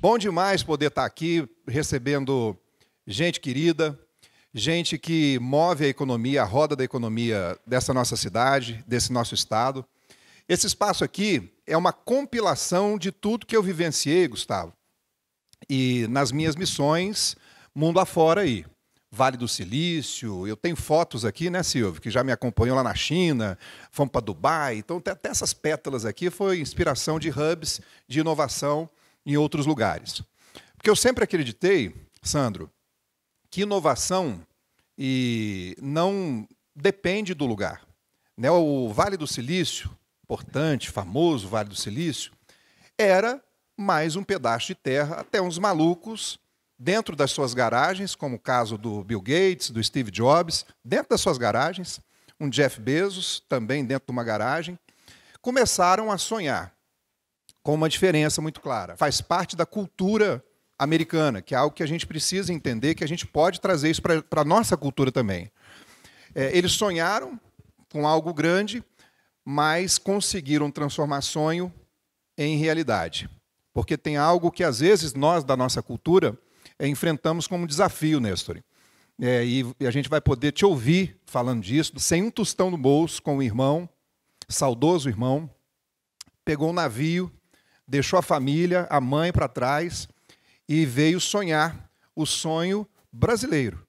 Bom demais poder estar tá aqui recebendo gente querida, gente que move a economia, a roda da economia dessa nossa cidade, desse nosso estado. Esse espaço aqui é uma compilação de tudo que eu vivenciei, Gustavo, e nas minhas missões mundo afora aí. Vale do Silício, eu tenho fotos aqui, né, Silvio, que já me acompanhou lá na China, fomos para Dubai, então até essas pétalas aqui foi inspiração de hubs de inovação em outros lugares. Porque eu sempre acreditei, Sandro, que inovação e não depende do lugar. Né? O Vale do Silício, importante, famoso Vale do Silício, era mais um pedaço de terra até uns malucos dentro das suas garagens, como o caso do Bill Gates, do Steve Jobs, dentro das suas garagens, um Jeff Bezos também dentro de uma garagem, começaram a sonhar com uma diferença muito clara. Faz parte da cultura americana, que é algo que a gente precisa entender, que a gente pode trazer isso para a nossa cultura também. É, eles sonharam com algo grande, mas conseguiram transformar sonho em realidade. Porque tem algo que, às vezes, nós, da nossa cultura, é, enfrentamos como desafio, Nestor. É, e, e a gente vai poder te ouvir falando disso, sem um tostão no bolso, com o irmão, saudoso irmão, pegou um navio deixou a família, a mãe para trás e veio sonhar o sonho brasileiro.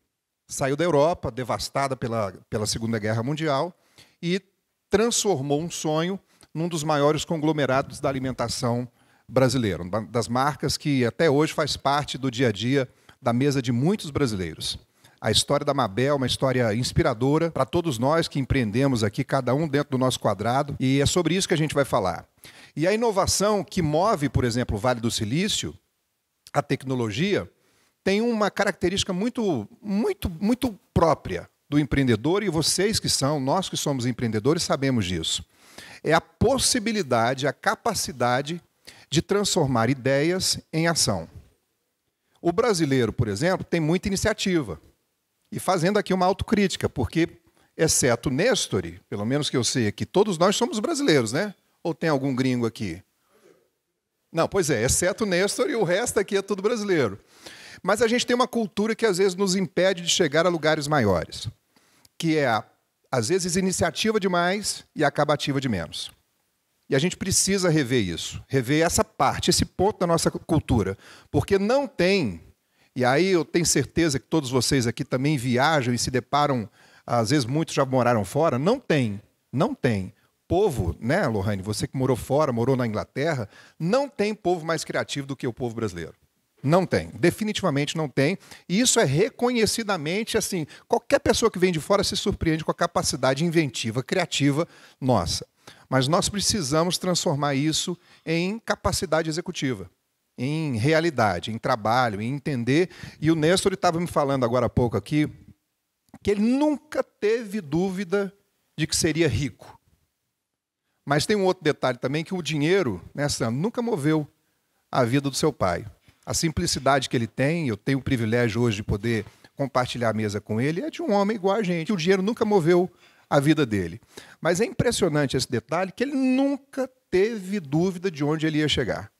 Saiu da Europa, devastada pela, pela Segunda Guerra Mundial, e transformou um sonho num dos maiores conglomerados da alimentação brasileira, uma das marcas que até hoje faz parte do dia a dia da mesa de muitos brasileiros. A história da Mabel é uma história inspiradora para todos nós que empreendemos aqui, cada um dentro do nosso quadrado, e é sobre isso que a gente vai falar. E a inovação que move, por exemplo, o Vale do Silício, a tecnologia, tem uma característica muito, muito, muito própria do empreendedor e vocês que são, nós que somos empreendedores, sabemos disso. É a possibilidade, a capacidade de transformar ideias em ação. O brasileiro, por exemplo, tem muita iniciativa. E fazendo aqui uma autocrítica, porque, exceto Nestor, pelo menos que eu sei aqui, todos nós somos brasileiros, né? Ou tem algum gringo aqui? Não, pois é, exceto Nestor e o resto aqui é tudo brasileiro. Mas a gente tem uma cultura que às vezes nos impede de chegar a lugares maiores, que é às vezes iniciativa demais e acabativa de menos. E a gente precisa rever isso, rever essa parte, esse ponto da nossa cultura, porque não tem. E aí eu tenho certeza que todos vocês aqui também viajam e se deparam, às vezes muitos já moraram fora, não tem, não tem povo, né, Lohane, você que morou fora, morou na Inglaterra, não tem povo mais criativo do que o povo brasileiro. Não tem, definitivamente não tem. E isso é reconhecidamente assim. Qualquer pessoa que vem de fora se surpreende com a capacidade inventiva, criativa nossa. Mas nós precisamos transformar isso em capacidade executiva, em realidade, em trabalho, em entender. E o Nestor estava me falando agora há pouco aqui que ele nunca teve dúvida de que seria rico. Mas tem um outro detalhe também que o dinheiro, né, Sam, nunca moveu a vida do seu pai. A simplicidade que ele tem, eu tenho o privilégio hoje de poder compartilhar a mesa com ele, é de um homem igual a gente. O dinheiro nunca moveu a vida dele. Mas é impressionante esse detalhe que ele nunca teve dúvida de onde ele ia chegar.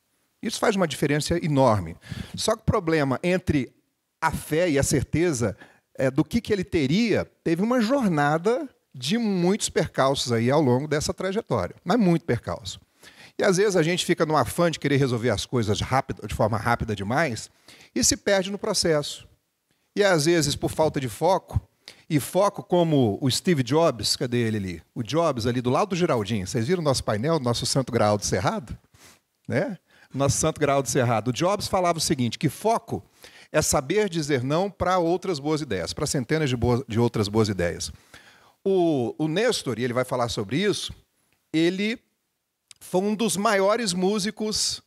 Isso faz uma diferença enorme. Só que o problema entre a fé e a certeza é, do que, que ele teria, teve uma jornada de muitos percalços aí ao longo dessa trajetória, mas muito percalço. E às vezes a gente fica no afã de querer resolver as coisas rápido, de forma rápida demais e se perde no processo. E às vezes por falta de foco, e foco como o Steve Jobs, cadê ele ali? O Jobs ali do lado do Geraldinho. Vocês viram o nosso painel, nosso Santo Graal do Cerrado? Né? Nosso Santo Graal do Cerrado. O Jobs falava o seguinte, que foco é saber dizer não para outras boas ideias, para centenas de, boas, de outras boas ideias. O, o Nestor, e ele vai falar sobre isso, ele foi um dos maiores músicos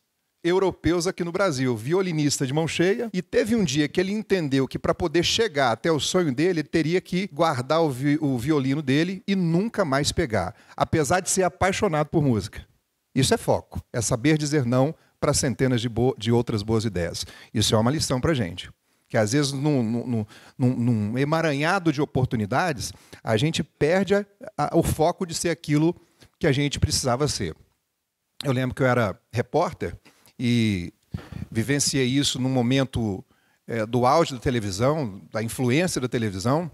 europeus aqui no Brasil, violinista de mão cheia, e teve um dia que ele entendeu que para poder chegar até o sonho dele, ele teria que guardar o, vi o, violino dele e nunca mais pegar, apesar de ser apaixonado por música. Isso é foco, é saber dizer não para centenas de, de outras boas ideias. Isso é uma lição para gente que às vezes num, num, num, num, emaranhado de oportunidades, a gente perde a, a, o foco de ser aquilo que a gente precisava ser. Eu lembro que eu era repórter e vivenciei isso num momento é, do auge da televisão, da influência da televisão,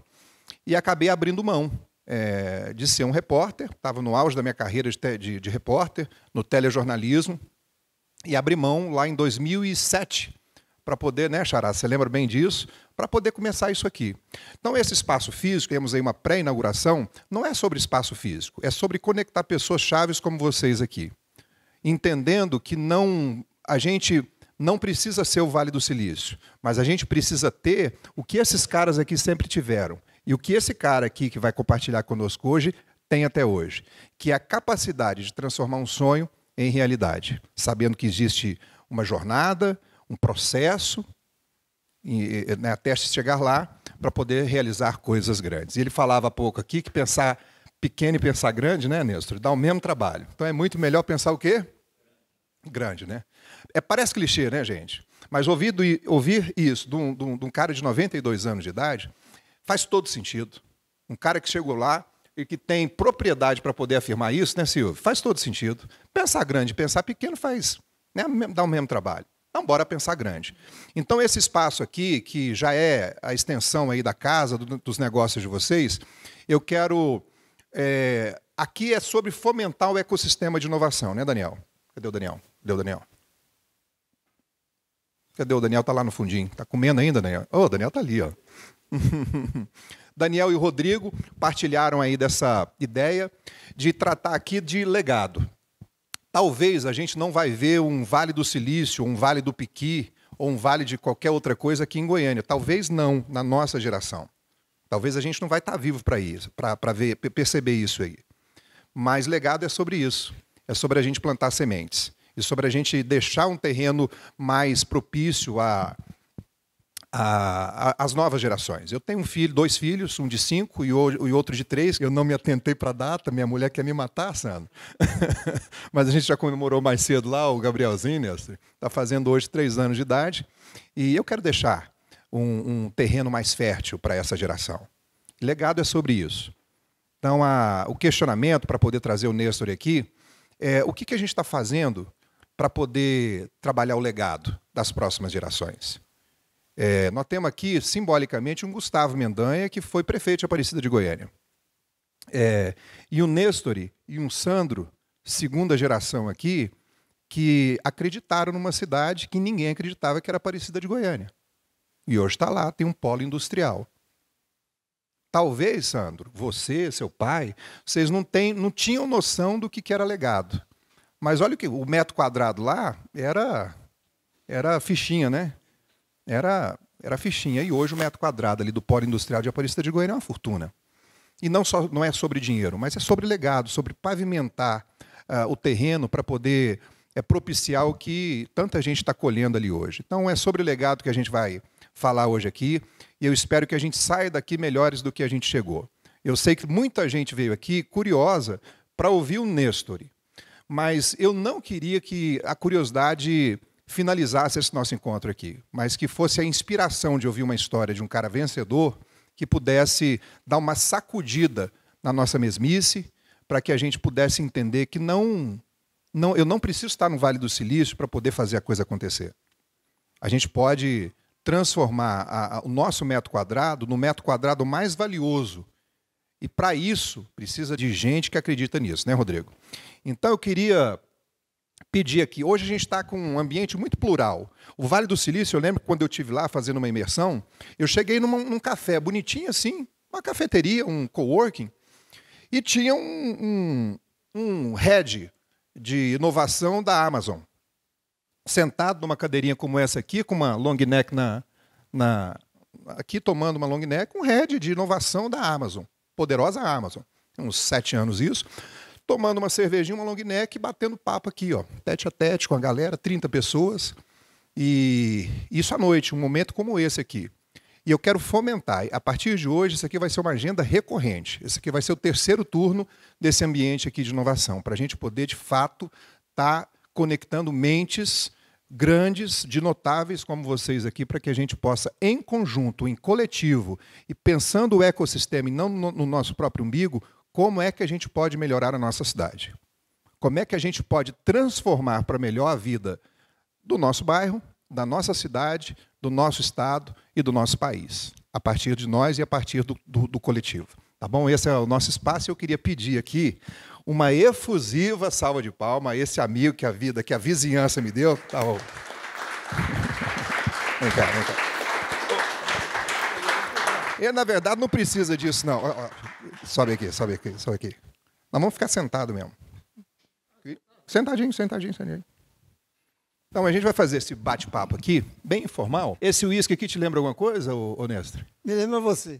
e acabei abrindo mão é, de ser um repórter. Estava no auge da minha carreira de, de, de repórter, no telejornalismo, e abri mão lá em 2007 para poder, né, Xará, você lembra bem disso? Para poder começar isso aqui. Então, esse espaço físico, temos aí uma pré-inauguração, não é sobre espaço físico, é sobre conectar pessoas chaves como vocês aqui. Entendendo que não a gente não precisa ser o Vale do Silício, mas a gente precisa ter o que esses caras aqui sempre tiveram. E o que esse cara aqui que vai compartilhar conosco hoje tem até hoje, que é a capacidade de transformar um sonho em realidade, sabendo que existe uma jornada, um processo, e, né, até chegar lá, para poder realizar coisas grandes. E ele falava há pouco aqui que pensar pequeno e pensar grande, né, Nestor? Dá o mesmo trabalho. Então é muito melhor pensar o quê? Grande, né? É, parece clichê, né, gente? Mas ouvir, do, ouvir isso de um, de, um, de um cara de 92 anos de idade faz todo sentido. Um cara que chegou lá e que tem propriedade para poder afirmar isso, né, Silvio? Faz todo sentido. Pensar grande, pensar pequeno faz, né, dá o mesmo trabalho. Então, bora pensar grande. Então, esse espaço aqui, que já é a extensão aí da casa, do, dos negócios de vocês, eu quero. É, aqui é sobre fomentar o ecossistema de inovação, né, Daniel? Cadê o Daniel? Cadê o Daniel? Cadê o Daniel? Está lá no fundinho. Está comendo ainda, Daniel? Ô, oh, Daniel está ali, ó. Daniel e o Rodrigo partilharam aí dessa ideia de tratar aqui de legado. Talvez a gente não vai ver um Vale do Silício, um Vale do Piqui, ou um Vale de qualquer outra coisa aqui em Goiânia. Talvez não, na nossa geração. Talvez a gente não vai estar tá vivo para isso, para ver, perceber isso aí. Mas legado é sobre isso. É sobre a gente plantar sementes e sobre a gente deixar um terreno mais propício a, a, a, as novas gerações. Eu tenho um filho, dois filhos, um de cinco e, o, e outro de três. Eu não me atentei para a data, minha mulher quer me matar, Sandro. Mas a gente já comemorou mais cedo lá, o Gabrielzinho, está né? fazendo hoje três anos de idade. E eu quero deixar um, um terreno mais fértil para essa geração. Legado é sobre isso. Então, a, o questionamento para poder trazer o Nestor aqui é o que, que a gente está fazendo para poder trabalhar o legado das próximas gerações. É, nós temos aqui, simbolicamente, um Gustavo Mendanha, que foi prefeito de Aparecida de Goiânia. É, e um Nestori e um Sandro, segunda geração aqui, que acreditaram numa cidade que ninguém acreditava que era Aparecida de Goiânia. E hoje está lá, tem um polo industrial. Talvez, Sandro, você, seu pai, vocês não, tem, não tinham noção do que, que era legado. Mas olha o que o metro quadrado lá era era fichinha, né? era, era fichinha. E hoje o metro quadrado ali do polo industrial de Aparecida de Goiânia é uma fortuna. E não, só, não é sobre dinheiro, mas é sobre legado, sobre pavimentar uh, o terreno para poder é, propiciar o que tanta gente está colhendo ali hoje. Então é sobre legado que a gente vai falar hoje aqui. E eu espero que a gente saia daqui melhores do que a gente chegou. Eu sei que muita gente veio aqui curiosa para ouvir o Nestor, mas eu não queria que a curiosidade finalizasse esse nosso encontro aqui, mas que fosse a inspiração de ouvir uma história de um cara vencedor que pudesse dar uma sacudida na nossa mesmice, para que a gente pudesse entender que não, não eu não preciso estar no Vale do Silício para poder fazer a coisa acontecer. A gente pode transformar a, a, o nosso metro quadrado no metro quadrado mais valioso. E para isso precisa de gente que acredita nisso, né, Rodrigo? Então eu queria pedir aqui. Hoje a gente está com um ambiente muito plural. O Vale do Silício, eu lembro que quando eu tive lá fazendo uma imersão, eu cheguei numa, num café bonitinho assim, uma cafeteria, um coworking, e tinha um, um, um head de inovação da Amazon, sentado numa cadeirinha como essa aqui, com uma long neck na, na aqui tomando uma long neck, um head de inovação da Amazon, poderosa Amazon, uns sete anos isso tomando uma cervejinha, uma long neck, batendo papo aqui, ó, tete a tete com a galera, 30 pessoas. E isso à noite, um momento como esse aqui. E eu quero fomentar. A partir de hoje, isso aqui vai ser uma agenda recorrente. Esse aqui vai ser o terceiro turno desse ambiente aqui de inovação, para a gente poder, de fato, estar tá conectando mentes grandes, de notáveis como vocês aqui, para que a gente possa, em conjunto, em coletivo, e pensando o ecossistema e não no nosso próprio umbigo, como é que a gente pode melhorar a nossa cidade? Como é que a gente pode transformar para melhor a vida do nosso bairro, da nossa cidade, do nosso estado e do nosso país, a partir de nós e a partir do, do, do coletivo. Tá bom? Esse é o nosso espaço e eu queria pedir aqui uma efusiva salva de palma a esse amigo que a vida, que a vizinhança me deu. Tá bom. Vem cá, vem cá. Ele, é, na verdade, não precisa disso, não. Sobe aqui, sobe aqui, sobe aqui. Nós vamos ficar sentado mesmo. Sentadinho, sentadinho, sentadinho. Então, a gente vai fazer esse bate-papo aqui, bem informal. Esse uísque aqui te lembra alguma coisa, Nestor? Me lembra você.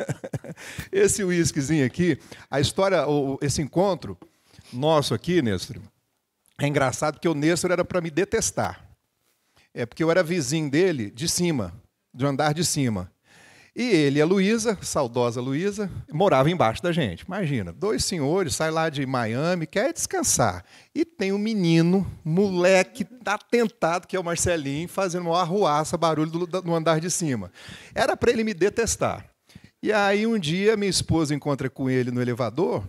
esse uísquezinho aqui, a história, esse encontro nosso aqui, Nestor, é engraçado porque o Nestor era para me detestar. É porque eu era vizinho dele de cima, do andar de cima. E ele e a Luísa, saudosa Luísa, morava embaixo da gente. Imagina, dois senhores, sai lá de Miami, quer descansar. E tem um menino, moleque, atentado, tá que é o Marcelinho, fazendo uma arruaça, barulho do, do, no andar de cima. Era para ele me detestar. E aí um dia minha esposa encontra com ele no elevador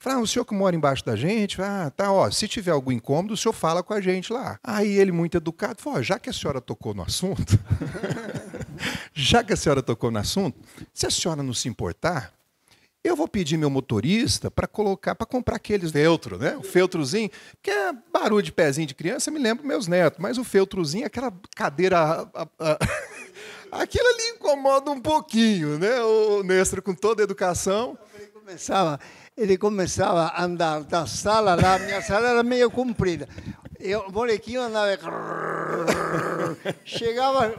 Fala, ah, o senhor que mora embaixo da gente, ah, tá, ó, se tiver algum incômodo, o senhor fala com a gente lá. Aí ele, muito educado, falou: já que a senhora tocou no assunto, já que a senhora tocou no assunto, se a senhora não se importar, eu vou pedir meu motorista para colocar, para comprar aqueles feltro, né? O feltrozinho, que é barulho de pezinho de criança, me lembro meus netos, mas o feltrozinho, aquela cadeira. a, a... Aquilo ali incomoda um pouquinho, né? O Nestor, com toda a educação. Eu começava ele começava a andar da sala lá, minha sala era meio comprida. Eu, o molequinho andava. Chegava,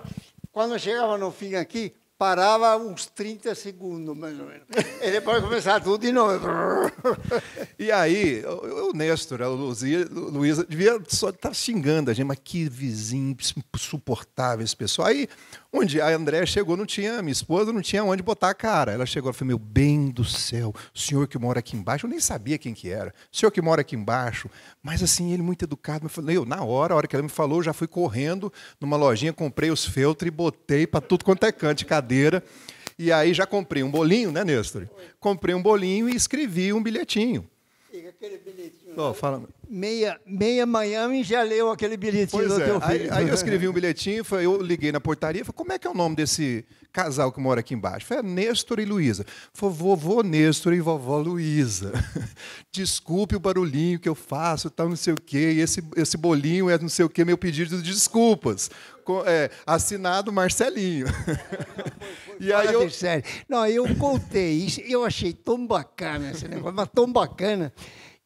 quando chegava no fim aqui, parava uns 30 segundos, mais ou menos. E depois começava tudo de novo. E aí, o Néstor, a né, Luzia, Luísa, devia só estar tá xingando a gente, mas que vizinho insuportável esse pessoal. Aí, onde a Andréa chegou, não tinha, minha esposa não tinha onde botar a cara. Ela chegou e falou, meu bem do céu, o senhor que mora aqui embaixo, eu nem sabia quem que era, o senhor que mora aqui embaixo. Mas assim, ele muito educado, me falou, eu, na hora, a hora que ela me falou, eu já fui correndo numa lojinha, comprei os feltros e botei para tudo quanto é canto, cada e aí já comprei um bolinho, né, Nestor? Comprei um bolinho e escrevi um bilhetinho. aquele bilhetinho. Oh, fala. Meia, meia Miami já leu aquele bilhetinho pois do é. teu filho. Aí, aí eu escrevi um bilhetinho, foi, eu liguei na portaria, falei, como é que é o nome desse casal que mora aqui embaixo? Foi é Nestor e Luísa. Foi vovô Nestor e vovó Luísa. Desculpe o barulhinho que eu faço, tal, não sei o quê, e esse, esse bolinho é não sei o quê, meu pedido de desculpas é, assinado Marcelinho. e aí eu... Não, eu contei isso, eu achei tão bacana esse negócio, mas tão bacana,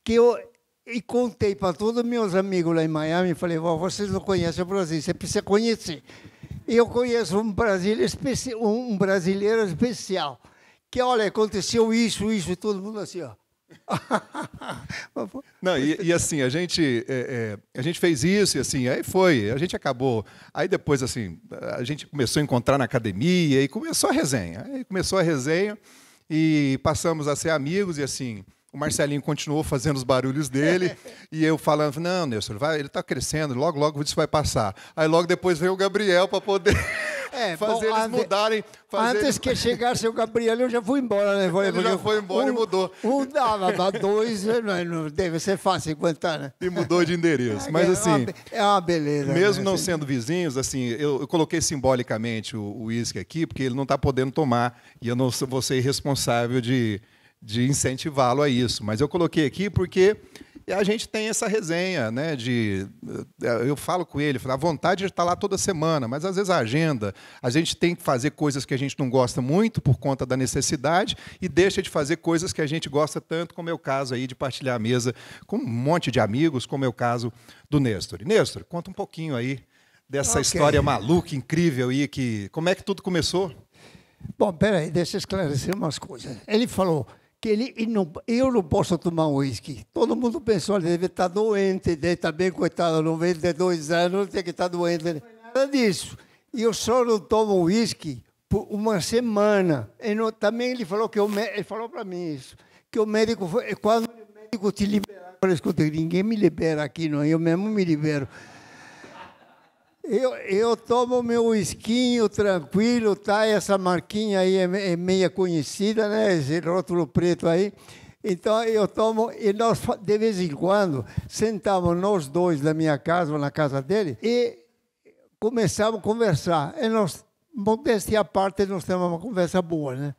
que eu e contei para todos meus amigos lá em Miami, falei, vocês não conhecem o Brasil, você precisa conhecer. Eu conheço um brasileiro, especi um brasileiro especial, que, olha, aconteceu isso, isso, todo mundo assim, ó. Não, e, e, assim, a gente, é, é, a gente fez isso e assim, aí foi, a gente acabou. Aí depois, assim, a gente começou a encontrar na academia e começou a resenha. Aí começou a resenha e passamos a ser amigos e assim. O Marcelinho continuou fazendo os barulhos dele e eu falando: não, Nelson, vai, ele está crescendo, logo, logo isso vai passar. Aí logo depois veio o Gabriel para poder. É, fazer bom, eles mudarem. Fazer antes eles... que chegasse o Gabriel, eu já fui embora, né? Ele já foi embora um, e mudou. Um dava, dois né? não, deve ser fácil aguentar, né? E mudou de endereço. É, mas é assim. É uma beleza. Né? Mesmo né? não sendo vizinhos, assim, eu, eu coloquei simbolicamente o uísque aqui, porque ele não está podendo tomar. E eu não vou ser irresponsável de de incentivá-lo a isso. Mas eu coloquei aqui porque a gente tem essa resenha, né? De eh, eu falo com ele, a vontade de estar lá toda semana, mas às vezes a agenda, a gente tem que fazer coisas que a gente não gosta muito por conta da necessidade e deixa de fazer coisas que a gente gosta tanto, como é o caso aí de partilhar a mesa com um monte de amigos, como é o caso do Nestor. Nestor, conta um pouquinho aí dessa okay. história maluca, incrível aí que como é que tudo começou? Bom, peraí, deixa eu esclarecer umas coisas. Ele falou que ele e não, eu não posso tomar uísque. Todo mundo pensou, ele deve estar doente, deve estar bem coitado, 92 anos, tem que estar doente. Nada disso. E eu só não tomo uísque por uma semana. E não, também ele falou que o, ele falou para mim isso, que o médico foi, quando o médico te liberar, eu escutei, ninguém me libera aqui, não, eu mesmo me libero. Eu, eu tomo meu esquinho tranquilo, tá? Essa marquinha aí é, é meia conhecida, né? Esse rótulo preto aí. Então eu tomo e nós de vez em quando sentávamos nós dois na minha casa ou na casa dele e começávamos a conversar. E nós, modéstia à parte, nós temos uma conversa boa, né?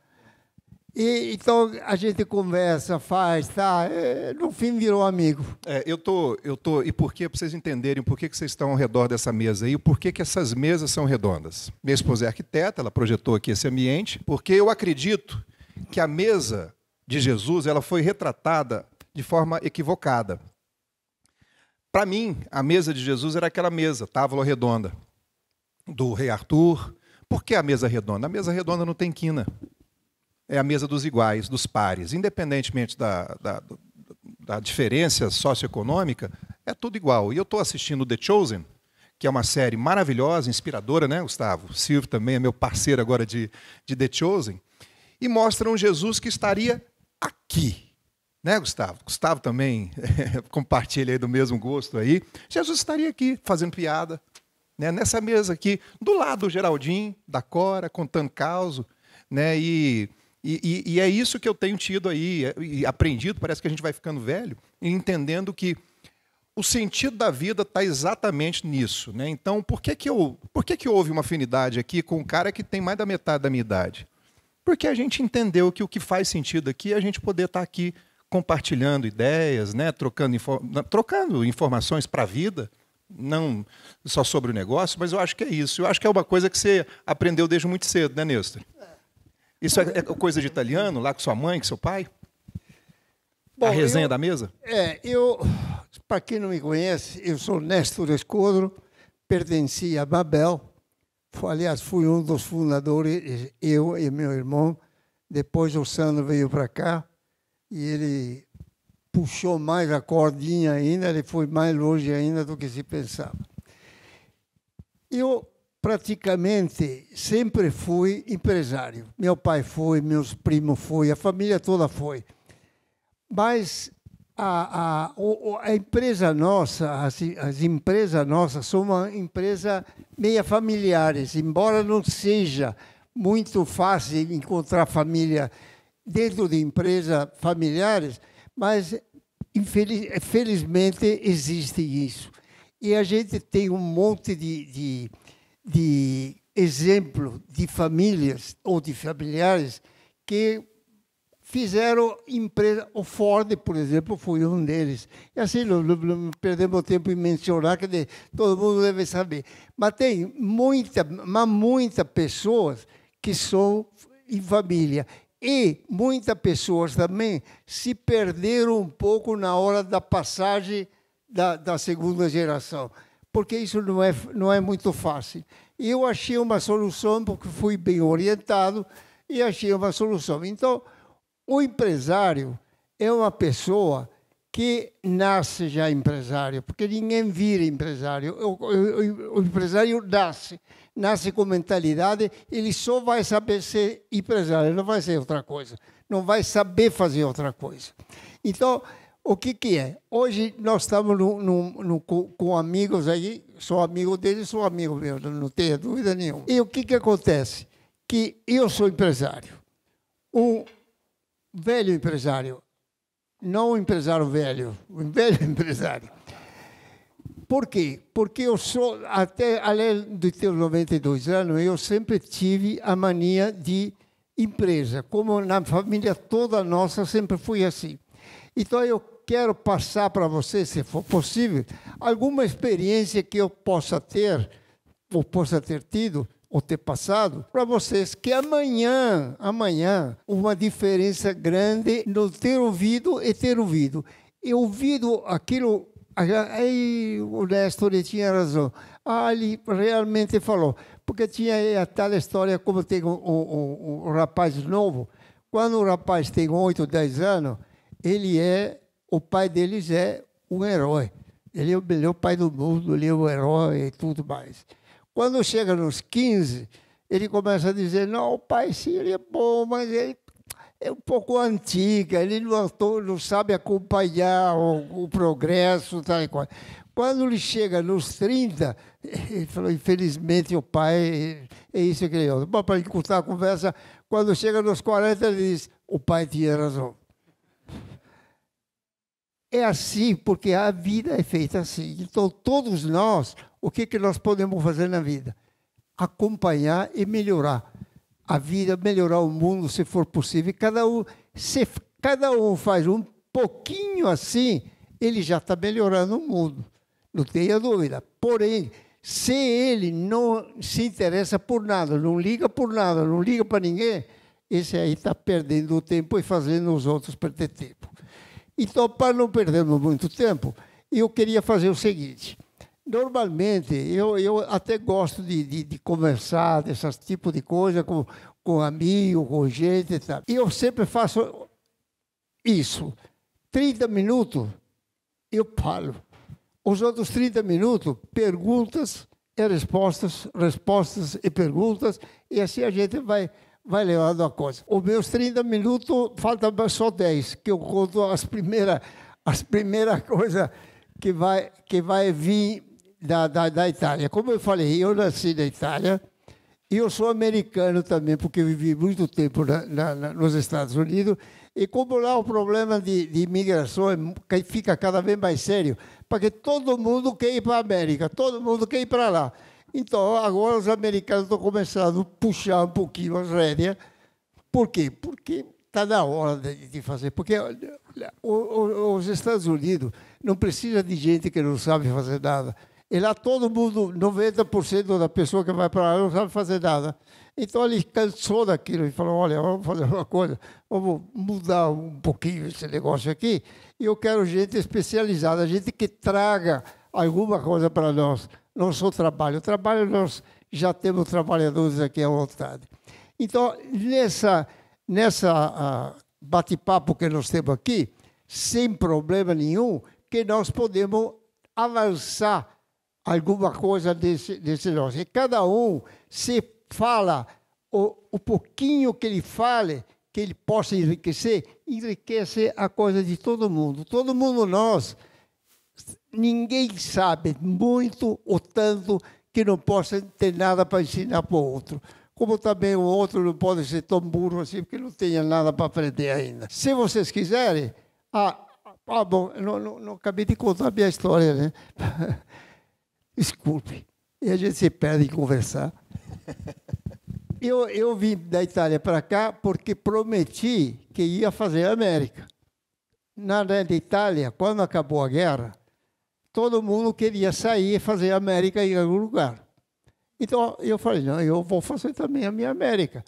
E, então a gente conversa, faz, tá? É, no fim virou amigo. É, eu tô, eu tô. E por que? Para vocês entenderem por que, que vocês estão ao redor dessa mesa aí, por que, que essas mesas são redondas. Minha esposa é arquiteta, ela projetou aqui esse ambiente, porque eu acredito que a mesa de Jesus ela foi retratada de forma equivocada. Para mim, a mesa de Jesus era aquela mesa, tábua redonda, do rei Arthur. Por que a mesa redonda? A mesa redonda não tem quina é a mesa dos iguais, dos pares. Independentemente da, da, da diferença socioeconômica, é tudo igual. E eu estou assistindo The Chosen, que é uma série maravilhosa, inspiradora, né, Gustavo? Silvio também é meu parceiro agora de, de The Chosen. E mostra um Jesus que estaria aqui. Né, Gustavo? Gustavo também compartilha do mesmo gosto aí. Jesus estaria aqui fazendo piada, né, nessa mesa aqui, do lado do Geraldinho, da Cora, contando causo. Né, e e, e, e, é isso que eu tenho tido aí, é, e aprendido, parece que a gente vai ficando velho, entendendo que o sentido da vida está exatamente nisso. Né? Então, por que, que, eu, por que, que houve uma afinidade aqui com um cara que tem mais da metade da minha idade? Porque a gente entendeu que o que faz sentido aqui é a gente poder estar tá aqui compartilhando ideias, né? trocando, trocando informações para a vida, não só sobre o negócio, mas eu acho que é isso. Eu acho que é uma coisa que você aprendeu desde muito cedo, né, Nestor? É. Isso é, é coisa de italiano, lá com sua mãe, com seu pai? Bom, a resenha eu, da mesa? É, eu, para quem não me conhece, eu sou Néstor Escodro, pertencia a Babel. Aliás, fui um dos fundadores, eu e meu irmão. Depois o Sandro veio para cá e ele puxou mais a cordinha ainda, ele foi mais longe ainda do que se pensava. Eu praticamente sempre fui empresário. Meu pai foi, meus primos foi, a família toda foi. Mas a, a, a empresa nossa, as, as empresas nossas são uma empresa meia familiares, embora não seja muito fácil encontrar família dentro de empresa familiares, mas infeliz, felizmente existe isso. E a gente tem um monte de, de de exemplo de famílias ou de familiares que fizeram empresa. O Ford, por exemplo, foi um deles. E assim, não, não perdemos tempo em mencionar, que todo mundo deve saber. Mas tem muita, mas muita pessoas que são em família. E muitas pessoas também se perderam um pouco na hora da passagem da, da segunda geração porque isso não é, não é muito fácil. Eu achei uma solução, porque fui bem orientado, e achei uma solução. Então, o empresário é uma pessoa que nasce já empresário, porque ninguém vira empresário. O, o, o, empresário nasce, nasce com mentalidade, ele só vai saber ser empresário, não vai ser outra coisa, não vai saber fazer outra coisa. Então, o que, que é? Hoje nós estamos no, no, no, com, amigos aí, sou amigo dele, sou amigo meu, não tenha dúvida nenhuma. E o que, que acontece? Que eu sou empresário, um velho empresário, não um empresário velho, um velho empresário. Por quê? Porque eu sou, até além de ter 92 anos, eu sempre tive a mania de empresa, como na família toda nossa sempre fui assim. Então eu quero passar para você, se for possível, alguma experiência que eu possa ter, ou possa ter tido, ou ter passado, para vocês que amanhã, amanhã, uma diferença grande no ter ouvido e ter ouvido. E ouvido aquilo Aí o Néstor tinha razão. Ah, ele realmente falou. Porque tinha a tal história como tem um, um, um, um rapaz novo. Quando o rapaz tem 8, 10 anos, ele é o pai deles é um herói. Ele é o melhor pai do mundo, ele é o herói e tudo mais. Quando chega nos 15, ele começa a dizer: Não, o pai sim, ele é bom, mas ele é um pouco antiga, ele não, não sabe acompanhar o, o progresso, tal e qual. Quando ele chega nos 30, ele falou, infelizmente o pai é isso que ele é. Bom, para encurtar a conversa, quando chega nos 40, ele diz, o pai tinha razão. É assim, porque a vida é feita assim. Então, todos nós, o que, que nós podemos fazer na vida? Acompanhar e melhorar a vida, melhorar o mundo, se for possível. Cada um, se cada um faz um pouquinho assim, ele já está melhorando o mundo. Não tenha dúvida. Porém, se ele não se interessa por nada, não liga por nada, não liga para ninguém, esse aí está perdendo o tempo e fazendo os outros perder tempo. Então, para não perdermos muito tempo, eu queria fazer o seguinte. Normalmente, eu, eu até gosto de, de, de conversar dessas tipo de coisa com, com amigo, com gente e tal. Eu sempre faço isso. 30 minutos, eu falo. Os outros 30 minutos, perguntas e respostas, respostas e perguntas, e assim a gente vai vai levando a coisa. Os meus 30 minutos, faltam só 10, que eu conto as primeiras as primeira coisas que vai, que vai vir da, da, da Itália. Como eu falei, eu nasci na Itália, e eu sou americano também, porque vivi muito tempo na, na, nos Estados Unidos, e como lá o problema de, de imigração é fica cada vez mais sério, porque todo mundo quer ir para a América, todo mundo quer ir para lá. Então, agora os americanos estão começando a puxar um pouquinho as rédeas. Por quê? Porque está na hora de, de fazer. Porque olha, os Estados Unidos não precisa de gente que não sabe fazer nada. E lá todo mundo, 90% da pessoa que vai para lá não sabe fazer nada. Então ele cansou daquilo e falou: olha, vamos fazer uma coisa, vamos mudar um pouquinho esse negócio aqui. E eu quero gente especializada, gente que traga alguma coisa para nós nosso trabalho. O trabalho nós já temos trabalhadores aqui à vontade. Então, nessa, nessa ah, bate-papo que nós temos aqui, sem problema nenhum, que nós podemos avançar alguma coisa desse, desse nós. E cada um se fala o, o pouquinho que ele fale, que ele possa enriquecer, enriquece a coisa de todo mundo. Todo mundo nós Ninguém sabe muito ou tanto que não possa ter nada para ensinar para o outro. Como também o outro não pode ser tão burro assim, porque não tenha nada para aprender ainda. Se vocês quiserem. Ah, ah bom, não, não, não acabei de contar a minha história, né? Desculpe. E a gente se perde em conversar. Eu, eu vim da Itália para cá porque prometi que ia fazer a América. Na Itália, quando acabou a guerra, todo mundo queria sair e fazer América em algum lugar. Então eu falei, não, eu vou fazer também a minha América.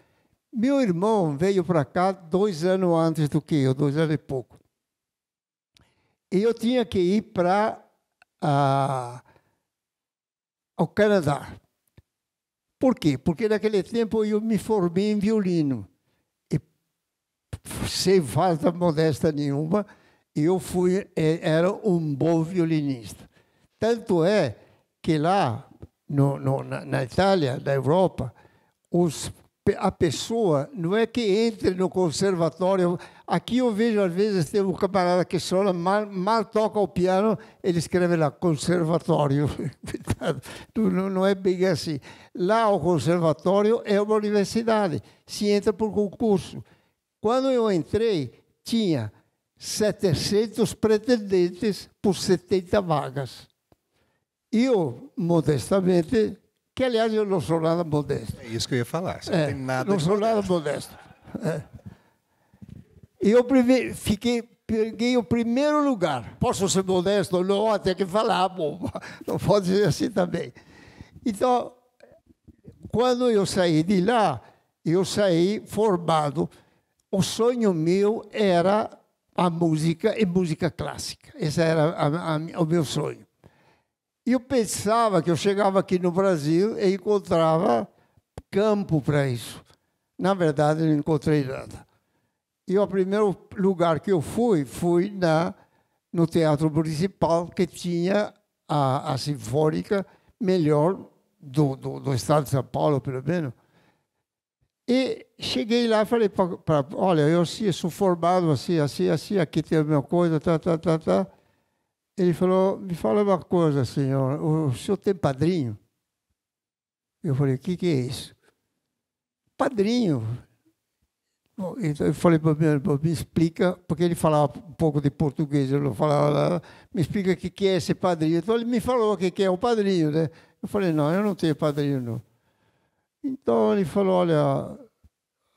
Meu irmão veio para cá dois anos antes do que eu, dois anos e pouco. E eu tinha que ir para o Canadá. Por quê? Porque naquele tempo eu me formei em violino. E, sem falta modesta nenhuma, e eu fui, é, era um bom violinista. Tanto é que lá, no, no, na, na Itália, na Europa, os a pessoa não é que entre no conservatório. Aqui eu vejo, às vezes, tem um camarada que só mal, mal, toca o piano, ele escreve lá, conservatório. não, não é bem assim. Lá, o conservatório é uma universidade, se entra por concurso. Quando eu entrei, tinha 700 pretendentes por 70 vagas. Eu, modestamente, que aliás eu não sou nada modesto. É isso que eu ia falar, você é, não tem nada Não sou modesto. nada modesto. É. Eu fiquei, peguei o primeiro lugar. Posso ser modesto? Não, até que falar, Bom, não pode ser assim também. Então, quando eu saí de lá, eu saí formado. O sonho meu era a música e música clássica. Esse era a, a, o meu sonho. E eu pensava que eu chegava aqui no Brasil e encontrava campo para isso. Na verdade, não encontrei nada. E o primeiro lugar que eu fui, fui na, no Teatro Municipal, que tinha a, a Sinfônica melhor do, do, do Estado de São Paulo, pelo menos. E cheguei lá e falei, para, olha, eu assim, sou formado assim, assim, assim, aqui tem a minha coisa, tá, tá, tá, tá. Ele falou, me fala uma coisa, senhor, o senhor tem padrinho? Eu falei, o que, que é isso? Padrinho. Bom, então eu falei para me explica, porque ele falava um pouco de português, eu não falava nada, me explica o que, que é esse padrinho. Então ele me falou o que, que é o padrinho, né? Eu falei, não, eu não tenho padrinho, não. Então ele falou: olha,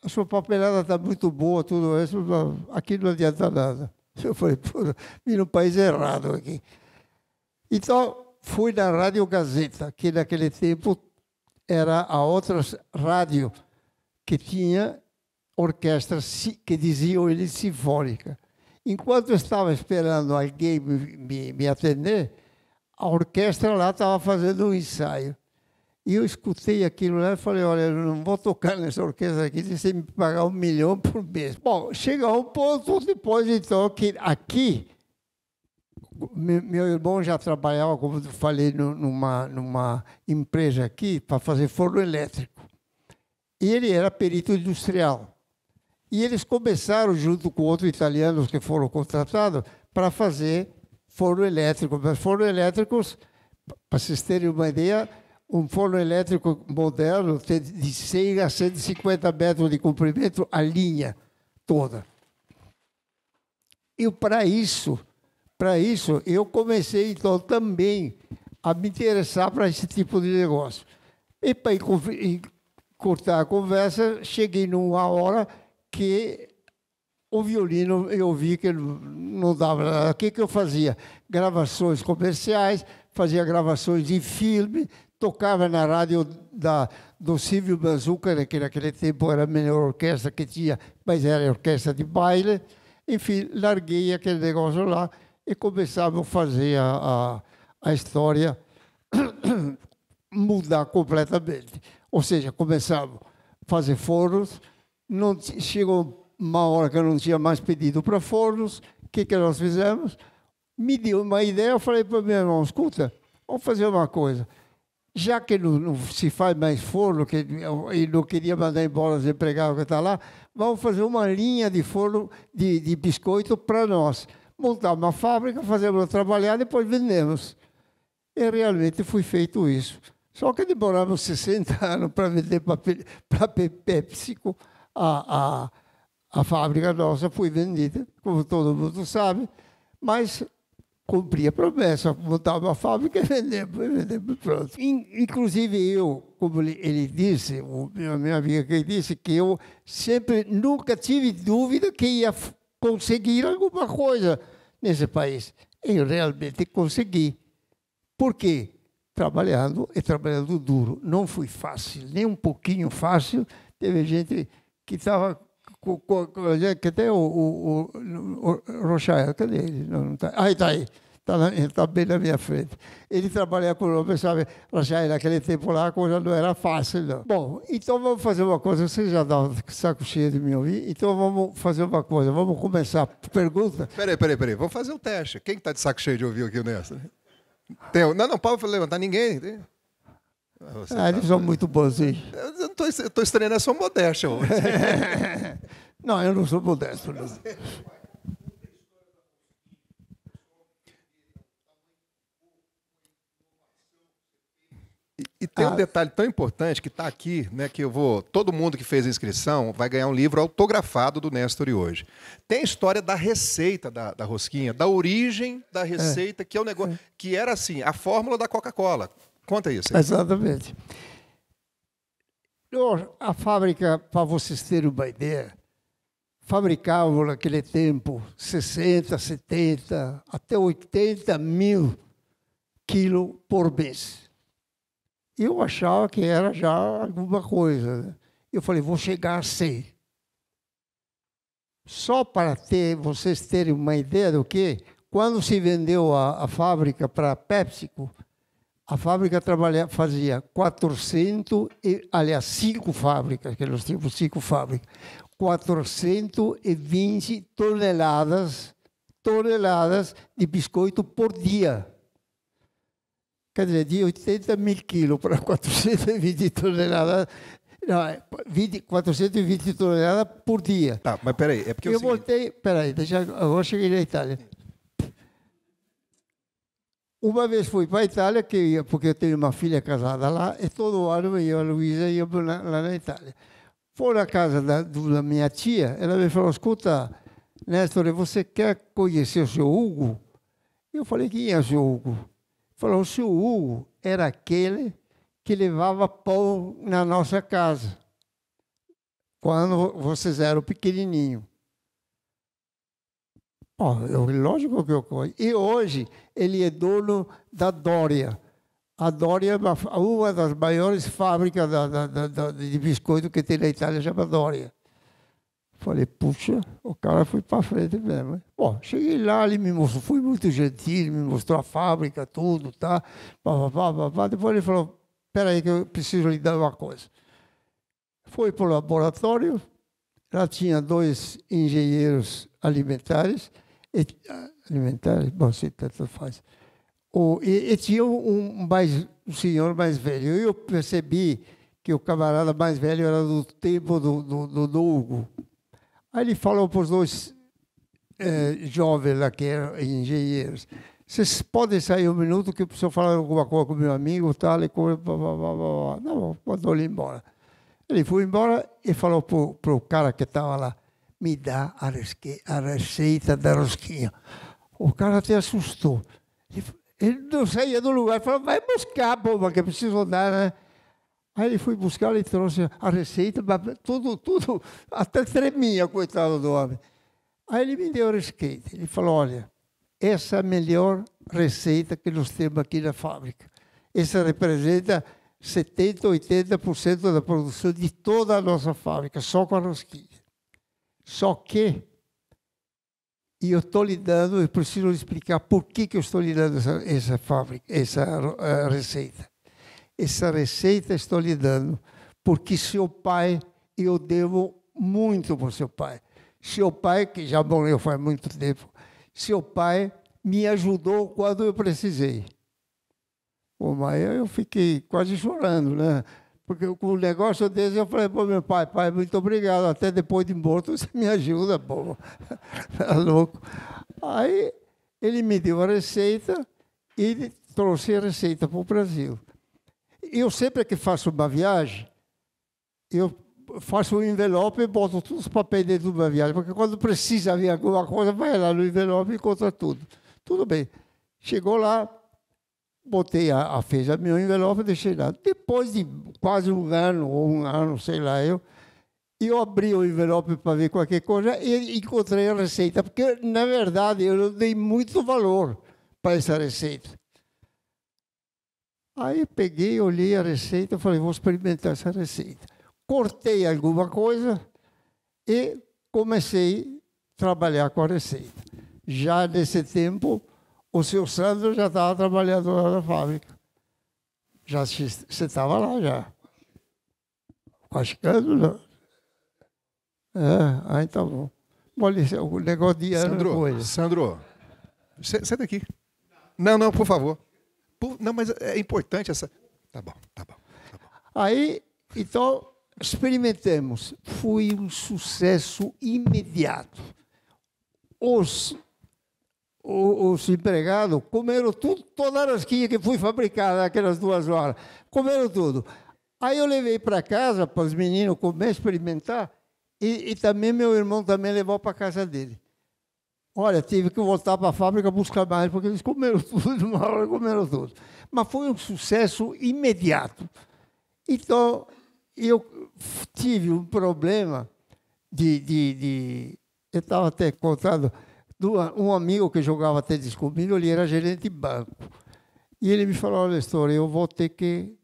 a sua papelada está muito boa, tudo isso, aqui não adianta nada. Eu falei: pô, vim no país errado aqui. Então fui na Rádio Gazeta, que naquele tempo era a outra rádio que tinha orquestra, que diziam ele sinfônica. Enquanto eu estava esperando alguém me, me, me atender, a orquestra lá estava fazendo um ensaio. E eu escutei aquilo lá e falei, olha, eu não vou tocar nessa orquestra aqui se você me pagar um milhão por mês. Bom, chega um ponto depois, então, que aqui, meu irmão já trabalhava, como eu falei, numa, numa empresa aqui para fazer forno elétrico. E ele era perito industrial. E eles começaram, junto com outros italianos que foram contratados, para fazer forno elétrico. Mas forno elétricos, para vocês terem uma ideia, um forno elétrico moderno tem de 100 a 150 metros de comprimento a linha toda. E para isso, para isso, eu comecei então também a me interessar para esse tipo de negócio. E para cortar a conversa, cheguei numa hora que o violino eu vi que não dava nada. O que, que eu fazia? Gravações comerciais, fazia gravações de filme, tocava na rádio da, do Silvio Bazuca, né, que naquele tempo era a melhor orquestra que tinha, mas era orquestra de baile. Enfim, larguei aquele negócio lá e começávamos a fazer a, a, a história mudar completamente. Ou seja, começávamos a fazer foros, não, chegou uma hora que eu não tinha mais pedido para foros, o que, que nós fizemos? Me deu uma ideia, eu falei para o meu irmão, escuta, vamos fazer uma coisa já que não, não, se faz mais forno que, e não queria mandar embora os empregados que estão lá, vamos fazer uma linha de forno de, de biscoito para nós. Montar uma fábrica, fazemos trabalhar, depois vendemos. E realmente foi feito isso. Só que demoramos 60 anos para vender para Pepsi a, a, a fábrica nossa foi vendida, como todo mundo sabe, mas cumprir a promessa, montar uma fábrica e vender, vender pronto. Inclusive eu, como ele disse, o meu, minha amiga que disse que eu sempre nunca tive dúvida que ia conseguir alguma coisa nesse país. Eu realmente consegui. Por quê? Trabalhando e trabalhando duro. Não foi fácil, nem um pouquinho fácil. Teve gente que estava Cadê o, o, o, o Rochael? Cadê ele? Não, não tá. Aí está aí. Está tá bem na minha frente. Ele trabalhava com o sabe? Já naquele tempo lá, a coisa não era fácil, não. Bom, então vamos fazer uma coisa. vocês já dá um saco cheio de me ouvir? Então vamos fazer uma coisa. Vamos começar. Pergunta. Peraí, peraí, peraí. Vamos fazer o um teste. Quem está de saco cheio de ouvir aqui nessa? Tem, não, não Paulo levantar ninguém. Tem. Você ah, eles são muito bonzinhos. Eu estou estranhando a sua modéstia hoje. não, eu não sou modesto. Não. E tem ah. um detalhe tão importante que está aqui, né? Que eu vou. Todo mundo que fez a inscrição vai ganhar um livro autografado do Nestor hoje. Tem a história da receita da, da rosquinha, da origem da é. receita, é. que é o um negócio. É. Que era assim, a fórmula da Coca-Cola. Conta isso. Aí. Exatamente. A fábrica, para vocês terem uma ideia, fabricavam naquele tempo 60, 70, até 80 mil quilos por mês. Eu achava que era já alguma coisa. Né? Eu falei, vou chegar a 100. Só para ter, vocês terem uma ideia do que, quando se vendeu a, a fábrica para a PepsiCo, a fábrica trabalha, fazia 400, e, aliás, cinco fábricas, que nós tínhamos cinco fábricas, 420 toneladas, toneladas de biscoito por dia. Quer dizer, de 80 mil quilos para 420 toneladas não, 20, é, 420 toneladas por dia. Tá, mas peraí, é porque é eu, eu voltei. Seguinte... Peraí, deixa, agora cheguei na Itália. Uma vez fui para a Itália, que ia, porque eu tenho uma filha casada lá, e todo ano eu, a Luísa, ia lá na Itália. Fui na casa da, da, minha tia, ela me falou, escuta, Néstor, você quer conhecer o seu Hugo? Eu falei, quem é o seu Hugo? Falou, o seu Hugo era aquele que levava pão na nossa casa, quando vocês eram pequenininhos. Oh, eu, lógico que eu conheço. E hoje ele é dono da Dória. A Dória é uma das maiores fábricas da, da, da, de biscoito que tem na Itália, chama Dória. Falei, puxa, o cara foi para frente mesmo. Bom, cheguei lá, ele me mostrou, fui muito gentil, me mostrou a fábrica, tudo, tá? Pá, pá, pá, pá. Depois ele falou, peraí que eu preciso lhe dar uma coisa. Foi para o laboratório, lá tinha dois engenheiros alimentares, ah, alimentar, bom, se tanto faz. O, e, e tinha um, mais, um senhor mais velho. Eu percebi que o camarada mais velho era do tempo do, do, do Dougo. Aí ele falou para os dois é, jovens lá, que eram engenheiros, vocês podem sair um minuto que eu preciso falar alguma coisa com meu amigo, tal, e coisa, blá, blá, blá, blá. Não, tá mandou ele embora. Ele foi embora e falou para o cara que estava lá, me dá a, resque, a receita da rosquinha. O cara te assustou. Ele não saía do lugar, falou, vai buscar, bomba, que eu preciso dar, né? Aí foi buscar, ele trouxe a receita, tudo, tudo, até tremia, coitado do homem. Aí ele me deu a receita. Ele falou, olha, essa é a melhor receita que nós temos aqui na fábrica. Essa representa 70, 80% da produção de toda a nossa fábrica, só com a rosquinha. Só que, e eu estou lhe dando, eu preciso explicar por que, que eu estou lhe dando essa, essa fábrica, essa uh, receita. Essa receita estou lhe dando porque seu pai, eu devo muito para seu pai. Seu pai, que já morreu faz muito tempo, seu pai me ajudou quando eu precisei. Pô, mas eu fiquei quase chorando, né? Porque com o um negócio desse, eu falei para meu pai, pai, muito obrigado, até depois de morto você me ajuda, pô. Tá louco. Aí ele me deu a receita e trouxe a receita para o Brasil. Eu sempre que faço uma viagem, eu faço um envelope e boto todos os papéis dentro da viagem, porque quando precisa vir alguma coisa, vai lá no envelope e encontra tudo. Tudo bem. Chegou lá, botei a, a fez a meu envelope e deixei lá. Depois de quase um ano, ou um ano, sei lá, eu, eu abri o envelope para ver qualquer coisa e encontrei a receita, porque, na verdade, eu dei muito valor para essa receita. Aí peguei, olhei a receita, falei, vou experimentar essa receita. Cortei alguma coisa e comecei a trabalhar com a receita. Já nesse tempo, o seu Sandro já estava trabalhando lá na fábrica. Já você estava lá já. Cascando, não. Né? É, aí tá bom. Olha, é o negócio de Sandro, coisa. Sandro, sai é daqui. Não, não, por favor. Por, não, mas é importante essa. Tá bom, tá bom, tá bom. Aí, então, experimentamos. Foi um sucesso imediato. Os os empregados comeram tudo, toda a rosquinha que foi fabricada naquelas duas horas. Comeram tudo. Aí eu levei para casa para os meninos comer, experimentar, e, e também meu irmão também levou para casa dele. Olha, tive que voltar para a fábrica buscar mais, porque eles comeram tudo, uma hora comeram tudo. Mas foi um sucesso imediato. Então, eu tive um problema de. de, de eu estava até contando um amigo que jogava tênis comigo, ele era gerente de banco. E ele me falou, olha, história, eu vou ter que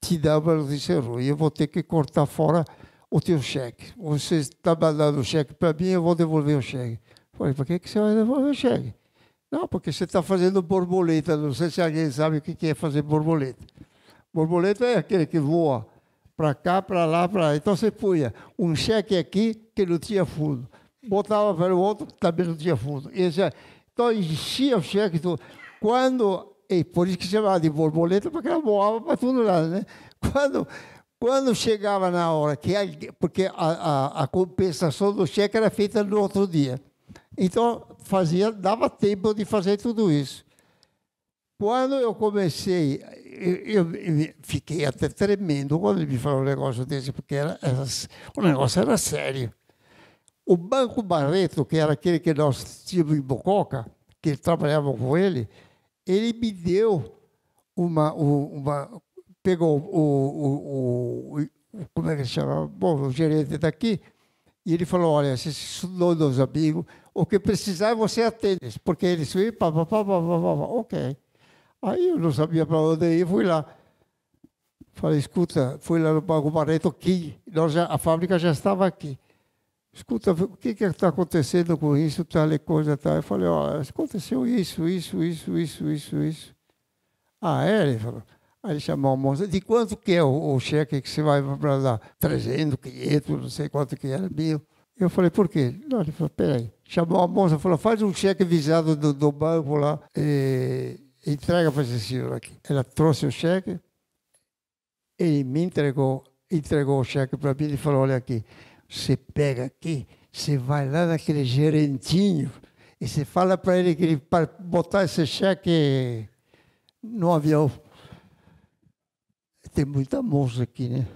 te dar uma notícia ruim, eu vou ter que cortar fora o teu cheque. Você está mandando o cheque para mim, eu vou devolver o cheque. falei, para que, que você vai devolver o cheque? Não, porque você está fazendo borboleta. Não sei se alguém sabe o que é fazer borboleta. Borboleta é aquele que voa para cá, para lá, para lá. Então você punha um cheque aqui que não tinha fundo botava para o outro, também não tinha fundo. É, então enchia o cheque. Do, quando, e por isso que chamava de borboleta, porque ela voava para tudo lado. Né? Quando, quando chegava na hora, que porque a, a, a compensação do cheque era feita no outro dia. Então, fazia, dava tempo de fazer tudo isso. Quando eu comecei, eu, eu, fiquei até tremendo quando me falou um negócio desse, porque era, era, o negócio era sério. O Banco Barreto, que era aquele que nós tínhamos em Bococa, que trabalhavam com ele, ele me deu uma. uma pegou o, o, o, o Como é que se chama? Bom, o gerente daqui. E ele falou: Olha, você estudou é dos amigos, o que precisar é você atende. Porque ele subiu, pá, pá, pá, pá, pá, pá, ok. Aí eu não sabia para onde ir, fui lá. Falei: Escuta, fui lá no Banco Barreto, aqui, nós já, a fábrica já estava aqui escuta, o que está acontecendo com isso, tal coisa, tal. Eu falei, ó, aconteceu isso, isso, isso, isso, isso, isso. Ah, é? Ele falou. Aí ele chamou a moça, de quanto que é o, o cheque que você vai para lá? 300, 500, não sei quanto que era, mil. Eu falei, por quê? Não, ele falou, peraí. Chamou a moça, falou, faz um cheque visado do, do banco lá e entrega para esse senhor aqui. Ela trouxe o cheque, ele me entregou, entregou o cheque para mim e falou, olha aqui, você pega aqui, você vai lá naquele gerentinho e você fala para ele que ele para botar esse cheque no avião. Tem muita moça aqui, né?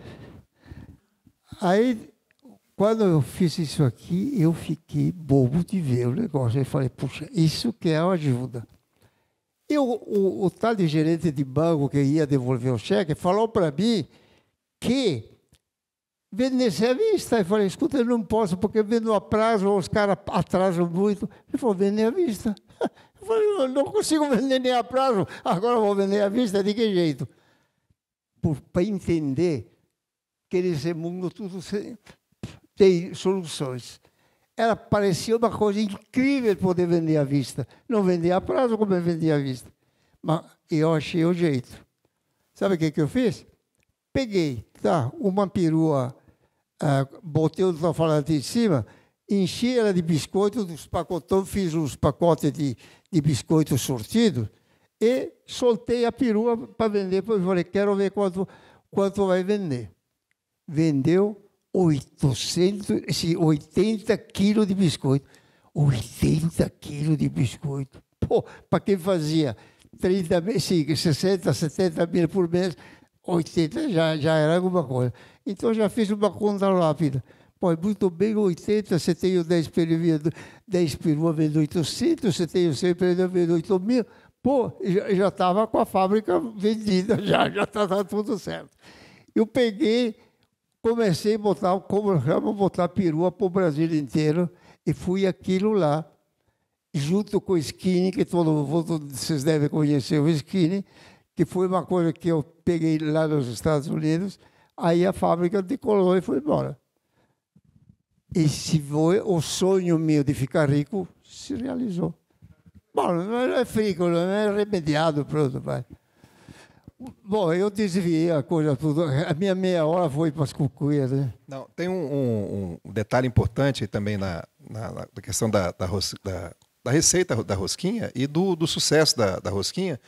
Aí, quando eu fiz isso aqui, eu fiquei bobo de ver o negócio. Eu falei, puxa, isso que é uma ajuda. E o, o, o tal de gerente de banco que ia devolver o cheque falou para mim que vendo à é, vista Eu falei, escuta, eu não posso, porque vendo a prazo, os caras atrasam muito. Ele falou, vender à vista. Eu falei, eu não consigo vender nem a prazo, agora vou vender à vista, de que jeito? Para entender que nesse mundo tudo tem soluções. Era, parecia uma coisa incrível poder vender à vista. Não vender a prazo como eu é vendia à vista. Mas eu achei o jeito. Sabe o que, que eu fiz? Peguei tá, uma perua uh, botei o alfaiate em cima, enchi ela de biscoito, dos pacotões, fiz uns pacotes de, de biscoito sortido e soltei a perua para vender. Eu falei, quero ver quanto, quanto vai vender. Vendeu 800, 80 quilos de biscoito. 80 quilos de biscoito. Pô, para quem fazia 30, 60, 70 mil por mês, 80 já, já era alguma coisa. Então já fiz uma conta rápida. Pô, é muito bem, 80, você tem o 10 período, 10 peru vendo 800, você tem o 100 período menos 8 mil. Pô, já estava com a fábrica vendida, já estava tá, tá tudo certo. Eu peguei, comecei a botar, como chama, botar perua para o Brasil inteiro e fui aquilo lá, junto com o Skinny, que todo mundo, vocês devem conhecer o Skinny, que foi uma coisa que eu peguei lá nos Estados Unidos, Aí a fábrica decolou e foi embora. E se foi, o sonho meu de ficar rico se realizou. Bom, não é não é remediado, pronto, vai. Bom, eu desviei a coisa tudo. A minha meia hora foi para as cucuias, né? Não, tem um, um, um detalhe importante também na, na, na questão da, da, da da receita da rosquinha e do, do sucesso da, da, rosquinha.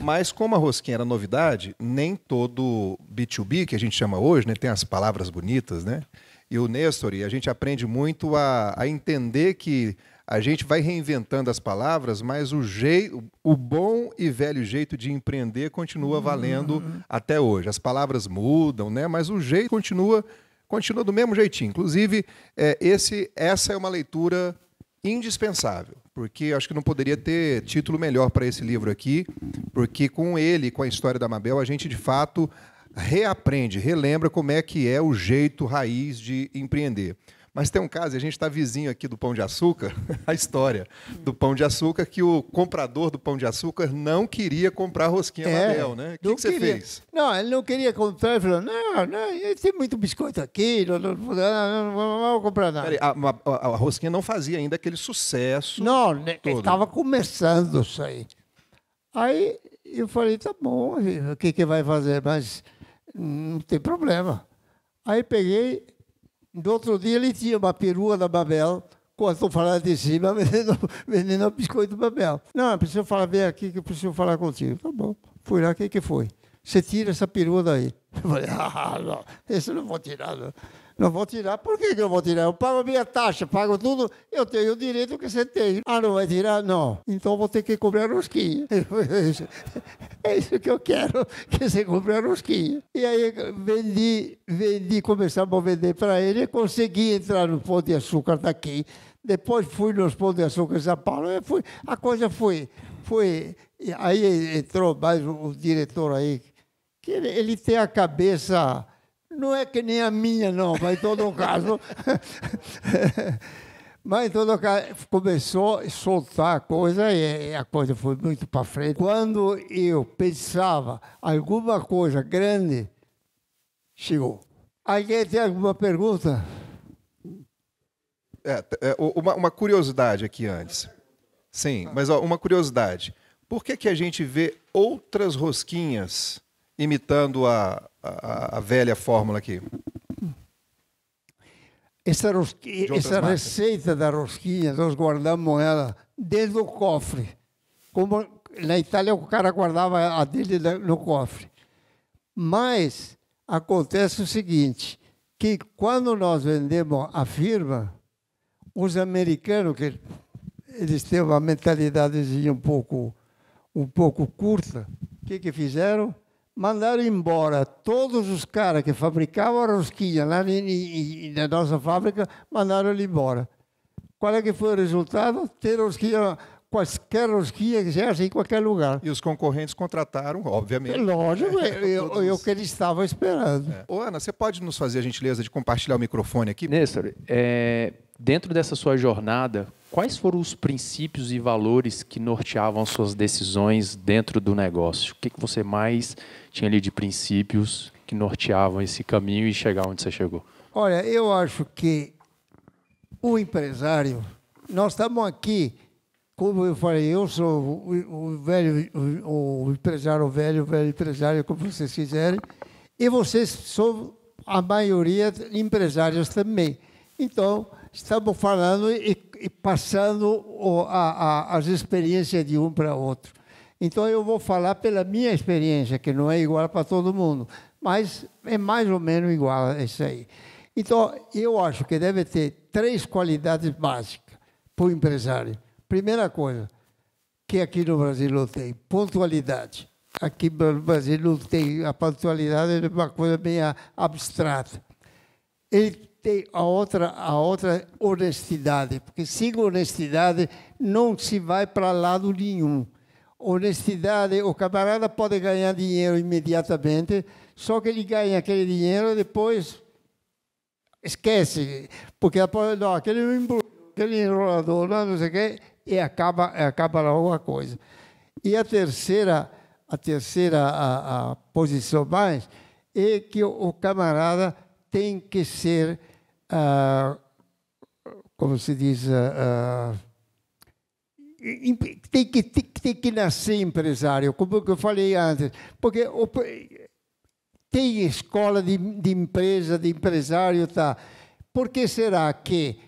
Mas como a rosquinha era novidade, nem todo B2B que a gente chama hoje, né, tem as palavras bonitas, né? E o Nestor, e a gente aprende muito a, a entender que a gente vai reinventando as palavras, mas o, jeito, o bom e velho jeito de empreender continua uhum. valendo uhum. até hoje. As palavras mudam, né? Mas o jeito continua continua do mesmo jeitinho. Inclusive, é, esse, essa é uma leitura indispensável porque acho que não poderia ter título melhor para esse livro aqui, porque com ele, com a história da Mabel, a gente de fato reaprende, relembra como é que é o jeito raiz de empreender. Mas tem um caso, a gente está vizinho aqui do Pão de Açúcar, a história do Pão de Açúcar, que o comprador do Pão de Açúcar não queria comprar rosquinha é, Mabel, né? O que, que, você fez? Não, ele não queria comprar, ele falou, não, não, tem muito biscoito aqui, não, não, não, não, não vou comprar nada. Peraí, a, a, a, rosquinha não fazia ainda aquele sucesso Não, né, estava começando isso aí. Aí eu falei, tá bom, o que, que vai fazer? Mas hum, não tem problema. Aí peguei do outro dia ele tinha uma perua da Babel, quando estou falando de cima, vendendo, vendendo biscoito Babel. Não, eu preciso falar, bem aqui que eu preciso falar contigo. Tá bom. Fui lá, o que, que foi? Você tira essa perua daí. Eu falei, ah, não, isso eu não vou tirar, não. Não vou tirar. Por que, que eu vou tirar? Eu pago a minha taxa, pago tudo. Eu tenho o direito que você tem. Ah, não vai tirar? Não. Então vou ter que cobrar uns rosquinha. é isso que eu quero, que você compre a rosquinha. E aí vendi, vendi, começamos a vender para ele. Consegui entrar no Pão de Açúcar daqui. Depois fui nos Pão de Açúcar de São Paulo. Fui, a coisa foi... foi aí entrou mais o, o diretor aí. que ele, ele tem a cabeça não é que nem a minha, não, mas em todo caso. mas em todo caso, começou a soltar a coisa e a coisa foi muito para frente. Quando eu pensava alguma coisa grande, chegou. Alguém tem alguma pergunta? É, é, uma, uma, curiosidade aqui antes. Sim, mas ó, uma curiosidade. Por que, que a gente vê outras rosquinhas imitando a, a, a velha fórmula aqui? Essa, rosqui... essa receita da rosquinha, nós guardamos ela dentro do cofre. Como na Itália o cara guardava a dele no cofre. Mas acontece o seguinte, que quando nós vendemos a firma, os americanos, que eles têm uma mentalidade assim um pouco, um pouco curta, o que, que fizeram? mandaram embora todos os caras que fabricavam a rosquinha lá na nossa fábrica, mandaram ele embora. Qual é que foi o resultado? Ter rosquinha, qualquer rosquinha que seja assim, em qualquer lugar. E os concorrentes contrataram, obviamente. É lógico, é, eu, que eles estavam esperando. É. Ô, Ana, você pode nos fazer a gentileza de compartilhar o microfone aqui? Néstor, é, dentro dessa sua jornada Quais foram os princípios e valores que norteavam suas decisões dentro do negócio? O que, você mais tinha ali de princípios que norteavam esse caminho e chegar onde você chegou? Olha, eu acho que o empresário, nós estamos aqui, como eu falei, eu sou o, o velho, o, o, empresário velho, o velho empresário, como vocês quiserem, e vocês são a maioria empresários também. Então, estamos falando e, e passando o, a, a, as experiências de um para outro. Então, eu vou falar pela minha experiência, que não é igual para todo mundo, mas é mais ou menos igual a isso aí. Então, eu acho que deve ter três qualidades básicas para o empresário. Primeira coisa, que aqui no Brasil não tem, pontualidade. Aqui no Brasil não tem, a pontualidade é uma coisa bem abstrata. Ele tem a outra, a outra honestidade, porque sem honestidade não se vai para lado nenhum. Honestidade, o camarada pode ganhar dinheiro imediatamente, só que ele ganha aquele dinheiro e depois esquece, porque depois, não, aquele, aquele enrolador, não, não sei o quê, e acaba, acaba alguma coisa. E a terceira, a terceira a, a posição mais é que o camarada tem que ser ah, como se diz, ah, ah, tem, que, tem, tem, que nascer empresário, como eu falei antes, porque o, tem escola de, de empresa, de empresário, tá? Por que será que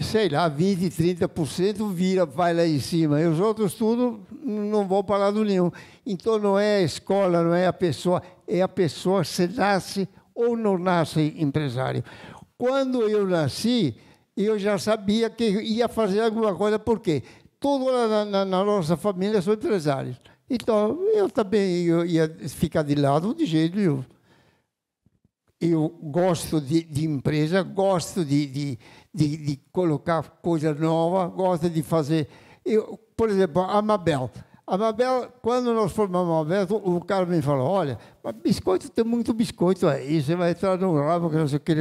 sei lá, 20, 30% vira, vai lá em cima. E os outros tudo não vão para lado nenhum. Então não é a escola, não é a pessoa, é a pessoa se nasce ou não nasce empresário. Quando eu nasci, eu já sabia que ia fazer alguma coisa, porque todos na, na, na nossa família são empresários. Então, eu também eu ia ficar de lado de jeito nenhum. Eu gosto de, de empresa, gosto de, de, de, de colocar coisa nova, gosto de fazer. Eu, por exemplo, a Mabel a Mabel, quando nós formamos a Mabel, o cara me falou, olha, mas biscoito tem muito biscoito aí, você vai entrar num ramo que não sei o que. Ele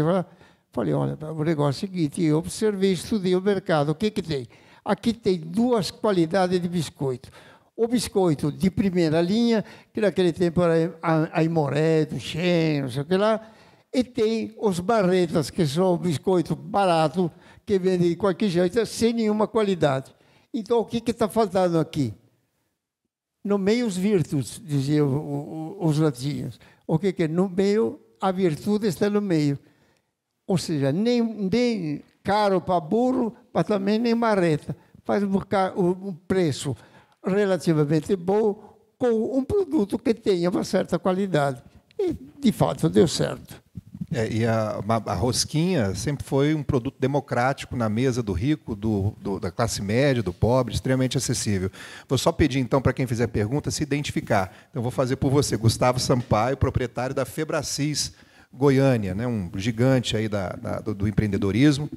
falei, olha, tá, o negócio é o seguinte, eu observei, estudei o mercado, o que que tem? Aqui tem duas qualidades de biscoito. O biscoito de primeira linha, que naquele tempo era a, Imoré, do Xen, não sei o que lá, e tem os barretas, que são o biscoito barato, que vende de qualquer jeito, sem nenhuma qualidade. Então, o que está faltando aqui? No meio os virtudes, diziam os latinos. O é que é? No meio, a virtude está no meio. Ou seja, nem, nem caro para burro, mas também nem marreta. Faz um preço relativamente bom com um produto que tenha uma certa qualidade. E, de fato, deu certo. É, e a, a, rosquinha sempre foi um produto democrático na mesa do rico, do, do, da classe média, do pobre, extremamente acessível. Vou só pedir, então, para quem fizer pergunta, se identificar. Então, vou fazer por você. Gustavo Sampaio, proprietário da Febracis, Goiânia, né? um gigante aí da, da do, do, empreendedorismo.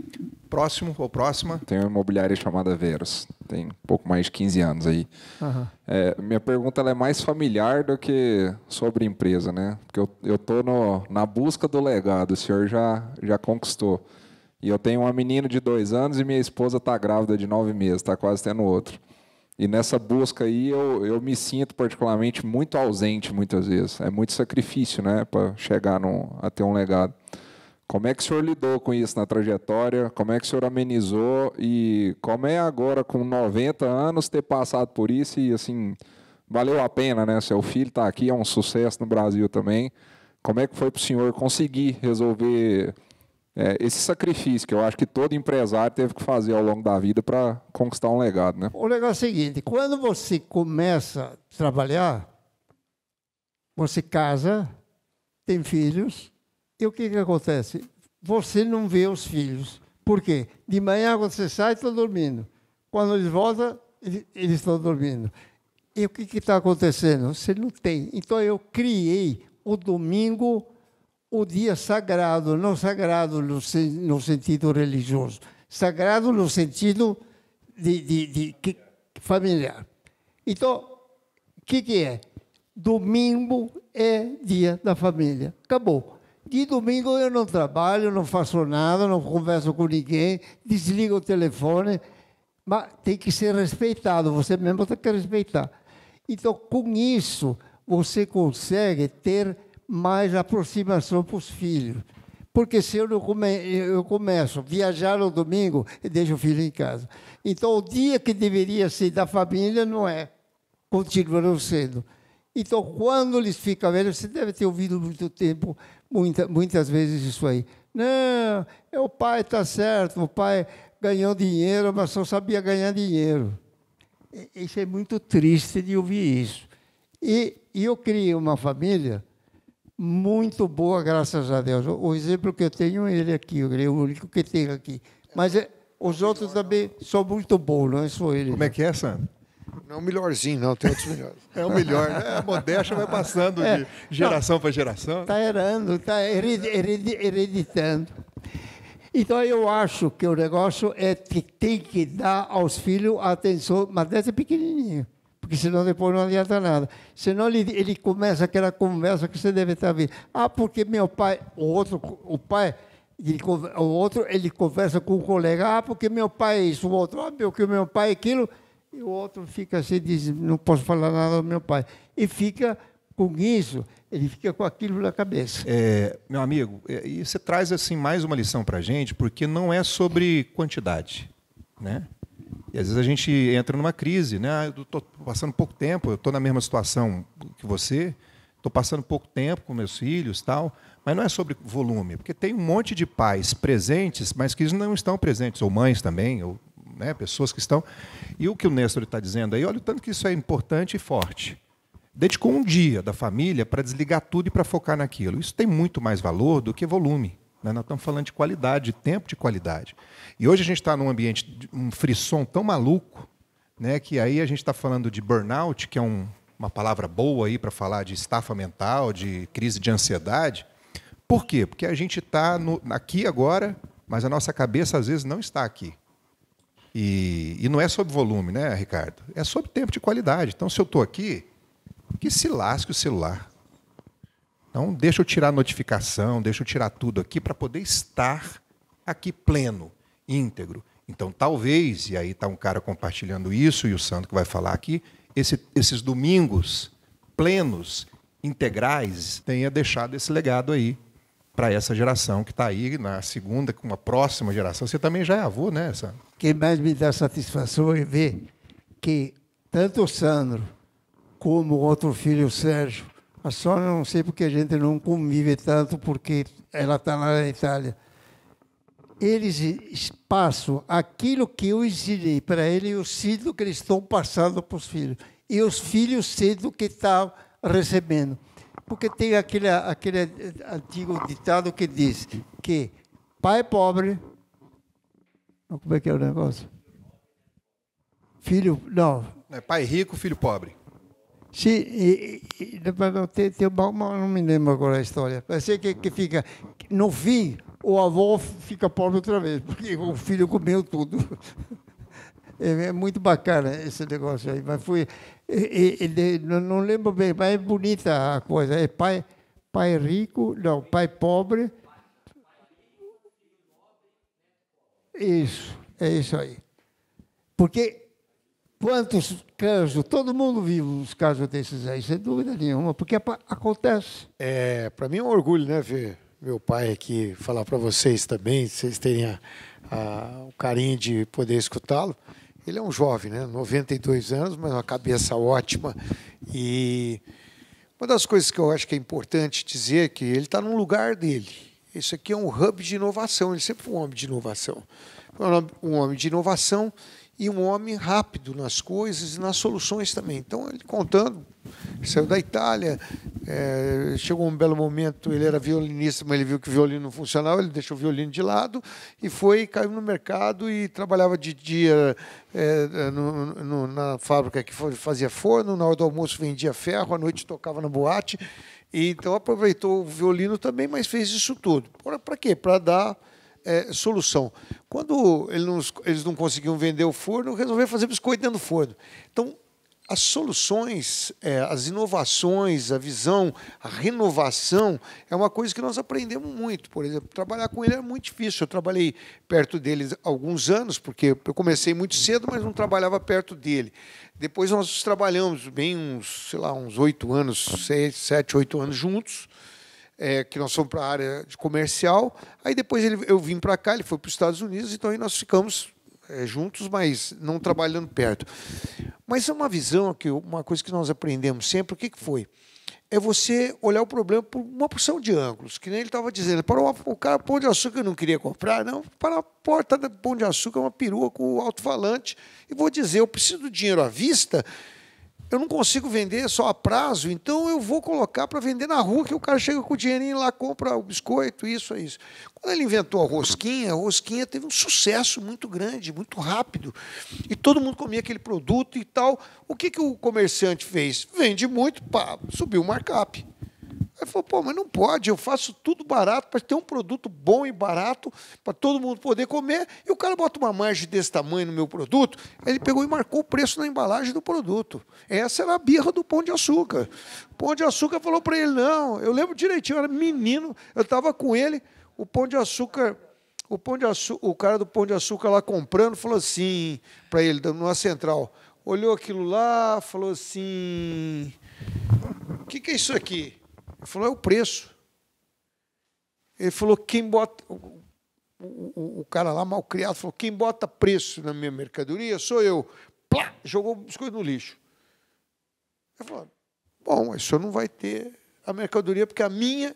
Próximo ou próxima? Tem uma imobiliária chamada Veros, tem um pouco mais de 15 anos aí. Uhum. É, minha pergunta é mais familiar do que sobre empresa, né? Porque eu, eu tô na busca do legado, o senhor já, já conquistou. E eu tenho uma menina de dois anos e minha esposa está grávida de nove meses, está quase tendo outro. E nessa busca aí eu, eu me sinto particularmente muito ausente muitas vezes. É muito sacrifício, né, para chegar num, a ter um legado. Como é que o senhor lidou com isso na trajetória? Como é que o senhor amenizou? E como é agora, com 90 anos, ter passado por isso e, assim, valeu a pena, né? Seu filho está aqui, é um sucesso no Brasil também. Como é que foi para o senhor conseguir resolver é, esse sacrifício que eu acho que todo empresário teve que fazer ao longo da vida para conquistar um legado, né? O legado é o seguinte, quando você começa a trabalhar, você casa, tem filhos, e o que, que acontece? Você não vê os filhos. Por quê? De manhã você sai, estão tá dormindo. Quando eles voltam, eles estão dormindo. E o que está acontecendo? Você não tem. Então eu criei o domingo o dia sagrado, não sagrado no, no sentido religioso, sagrado no sentido de, de, de, de familiar. Então, o que, que é? Domingo é dia da família. Acabou. De domingo eu não trabalho, não faço nada, não converso com ninguém, desligo o telefone, mas tem que ser respeitado, você mesmo tem que respeitar. Então, com isso, você consegue ter mais aproximação para os filhos. Porque se eu, não come, eu começo a viajar no domingo, eu deixo o filho em casa. Então, o dia que deveria ser da família, não é. Continuando sendo. Então, quando eles ficam velhos, você deve ter ouvido muito tempo, muita, muitas vezes isso aí. Não, é, o pai está certo, o pai ganhou dinheiro, mas só sabia ganhar dinheiro. Isso é muito triste de ouvir isso. e eu criei uma família muito boa, graças a Deus. O exemplo que eu tenho é ele aqui, ele é o único que tem aqui. Mas é, os outros também são muito bons, não é só ele. Como né? é que é, Sandro? Não é o melhorzinho, não, tem outros melhores. é o melhor, né? A modéstia vai passando é, de geração para geração. Está né? herando, está hered, hered, hereditando. Então, eu acho que o negócio é que tem que dar aos filhos atenção, mas desde pequenininho porque senão depois não adianta nada. Senão ele, ele começa aquela conversa que você deve estar vendo. Ah, porque meu pai, o outro, o pai, ele, o outro, ele conversa com o colega, ah, porque meu pai é isso, o outro, ah, porque meu pai é aquilo, e o outro fica assim, diz, não posso falar nada do meu pai. E fica com isso, ele fica com aquilo na cabeça. É, meu amigo, é, e você traz assim mais uma lição para a gente, porque não é sobre quantidade, né? E às vezes a gente entra numa crise, né? Ah, eu estou passando pouco tempo, eu estou na mesma situação que você, estou passando pouco tempo com meus filhos, tal. Mas não é sobre volume, porque tem um monte de pais presentes, mas que não estão presentes, ou mães também, ou né, pessoas que estão. E o que o Nestor está dizendo aí, olha o tanto que isso é importante e forte. Dedicou um dia da família para desligar tudo e para focar naquilo. Isso tem muito mais valor do que volume. Né? Nós estamos falando de qualidade, de tempo de qualidade. E hoje a gente está num ambiente, um frisson tão maluco, né, que aí a gente está falando de burnout, que é um, uma palavra boa aí para falar de estafa mental, de crise de ansiedade. Por quê? Porque a gente está aqui agora, mas a nossa cabeça às vezes não está aqui. E, e não é sobre volume, né, Ricardo? É sobre tempo de qualidade. Então, se eu estou aqui, que se lasque o celular. Então, deixa eu tirar a notificação, deixa eu tirar tudo aqui para poder estar aqui pleno, íntegro. Então, talvez, e aí está um cara compartilhando isso, e o santo que vai falar aqui, esse, esses domingos plenos, integrais, tenha deixado esse legado aí para essa geração que está aí, na segunda, com uma próxima geração. Você também já é avô, né, Sandro? que mais me dá satisfação é ver que tanto o Sandro como o outro filho, o Sérgio, a Sônia, não sei porque a gente não convive tanto, porque ela está na Itália. Eles passam aquilo que eu ensinei para eles, eu sinto que eles estão passando para os filhos. E os filhos sinto que estão tá recebendo. Porque tem aquele, aquele antigo ditado que diz que pai pobre. Como é que é o negócio? Filho. Não. É pai rico, filho pobre. Sim, tem, tem uma, não me lembro agora a história. Parece que, que fica, no fim, o avô fica pobre outra vez, porque o filho comeu tudo. É, é, muito bacana esse negócio aí, mas foi. não lembro bem, mas é bonita a coisa. É pai, pai rico, não, pai pobre. Isso, é isso aí. Porque Quantos casos, todo mundo vive os casos desses aí, sem dúvida nenhuma, porque é acontece. É, para mim é um orgulho, né, ver meu pai aqui falar para vocês também, vocês terem a, a, o carinho de poder escutá-lo. Ele é um jovem, né, 92 anos, mas uma cabeça ótima. E uma das coisas que eu acho que é importante dizer é que ele está num lugar dele. Isso aqui é um hub de inovação, ele sempre foi um homem de inovação. Um homem de inovação e um homem rápido nas coisas e nas soluções também. Então, ele contando, saiu da Itália, é, chegou um belo momento, ele era violinista, mas ele viu que o violino não funcionava, ele deixou o violino de lado e foi, caiu no mercado e trabalhava de dia é, no, no, na fábrica que fazia forno, na hora do almoço vendia ferro, à noite tocava na boate. E, então, aproveitou o violino também, mas fez isso tudo. Para quê? Para dar é, solução. Quando ele não, eles não conseguiam vender o forno, resolveram fazer biscoito dentro do forno. Então, as soluções, é, as inovações, a visão, a renovação é uma coisa que nós aprendemos muito. Por exemplo, trabalhar com ele era é muito difícil. Eu trabalhei perto dele alguns anos, porque eu comecei muito cedo, mas não trabalhava perto dele. Depois nós trabalhamos bem uns, sei lá, uns oito anos, seis, sete, oito anos juntos é, que nós fomos para a área de comercial. Aí depois ele, eu vim para cá, ele foi para os Estados Unidos, então aí nós ficamos é, juntos, mas não trabalhando perto. Mas é uma visão, que uma coisa que nós aprendemos sempre, o que, que foi? É você olhar o problema por uma porção de ângulos, que nem ele estava dizendo. Para o cara, pão de açúcar, eu não queria comprar, não. Para a porta do pão de açúcar, uma perua com alto-falante, e vou dizer, eu preciso do dinheiro à vista, eu não consigo vender só a prazo, então eu vou colocar para vender na rua, que o cara chega com o dinheirinho lá, compra o biscoito, isso, isso. Quando ele inventou a rosquinha, a rosquinha teve um sucesso muito grande, muito rápido, e todo mundo comia aquele produto e tal. O que, que o comerciante fez? Vende muito, pá, subiu o markup. Aí falou, pô, mas não pode, eu faço tudo barato para ter um produto bom e barato para todo mundo poder comer. E o cara bota uma margem desse tamanho no meu produto. Aí ele pegou e marcou o preço na embalagem do produto. Essa era a birra do Pão de Açúcar. O Pão de Açúcar falou para ele, não, eu lembro direitinho, eu era menino, eu estava com ele, o Pão de Açúcar... O, pão de o cara do Pão de Açúcar lá comprando falou assim para ele, numa central. Olhou aquilo lá, falou assim: O que, que é isso aqui? Ele falou, é o preço. Ele falou, quem bota. O, o, o cara lá, mal criado, falou: quem bota preço na minha mercadoria sou eu. Plá, jogou as coisas no lixo. Ele falou: bom, isso não vai ter a mercadoria, porque a minha,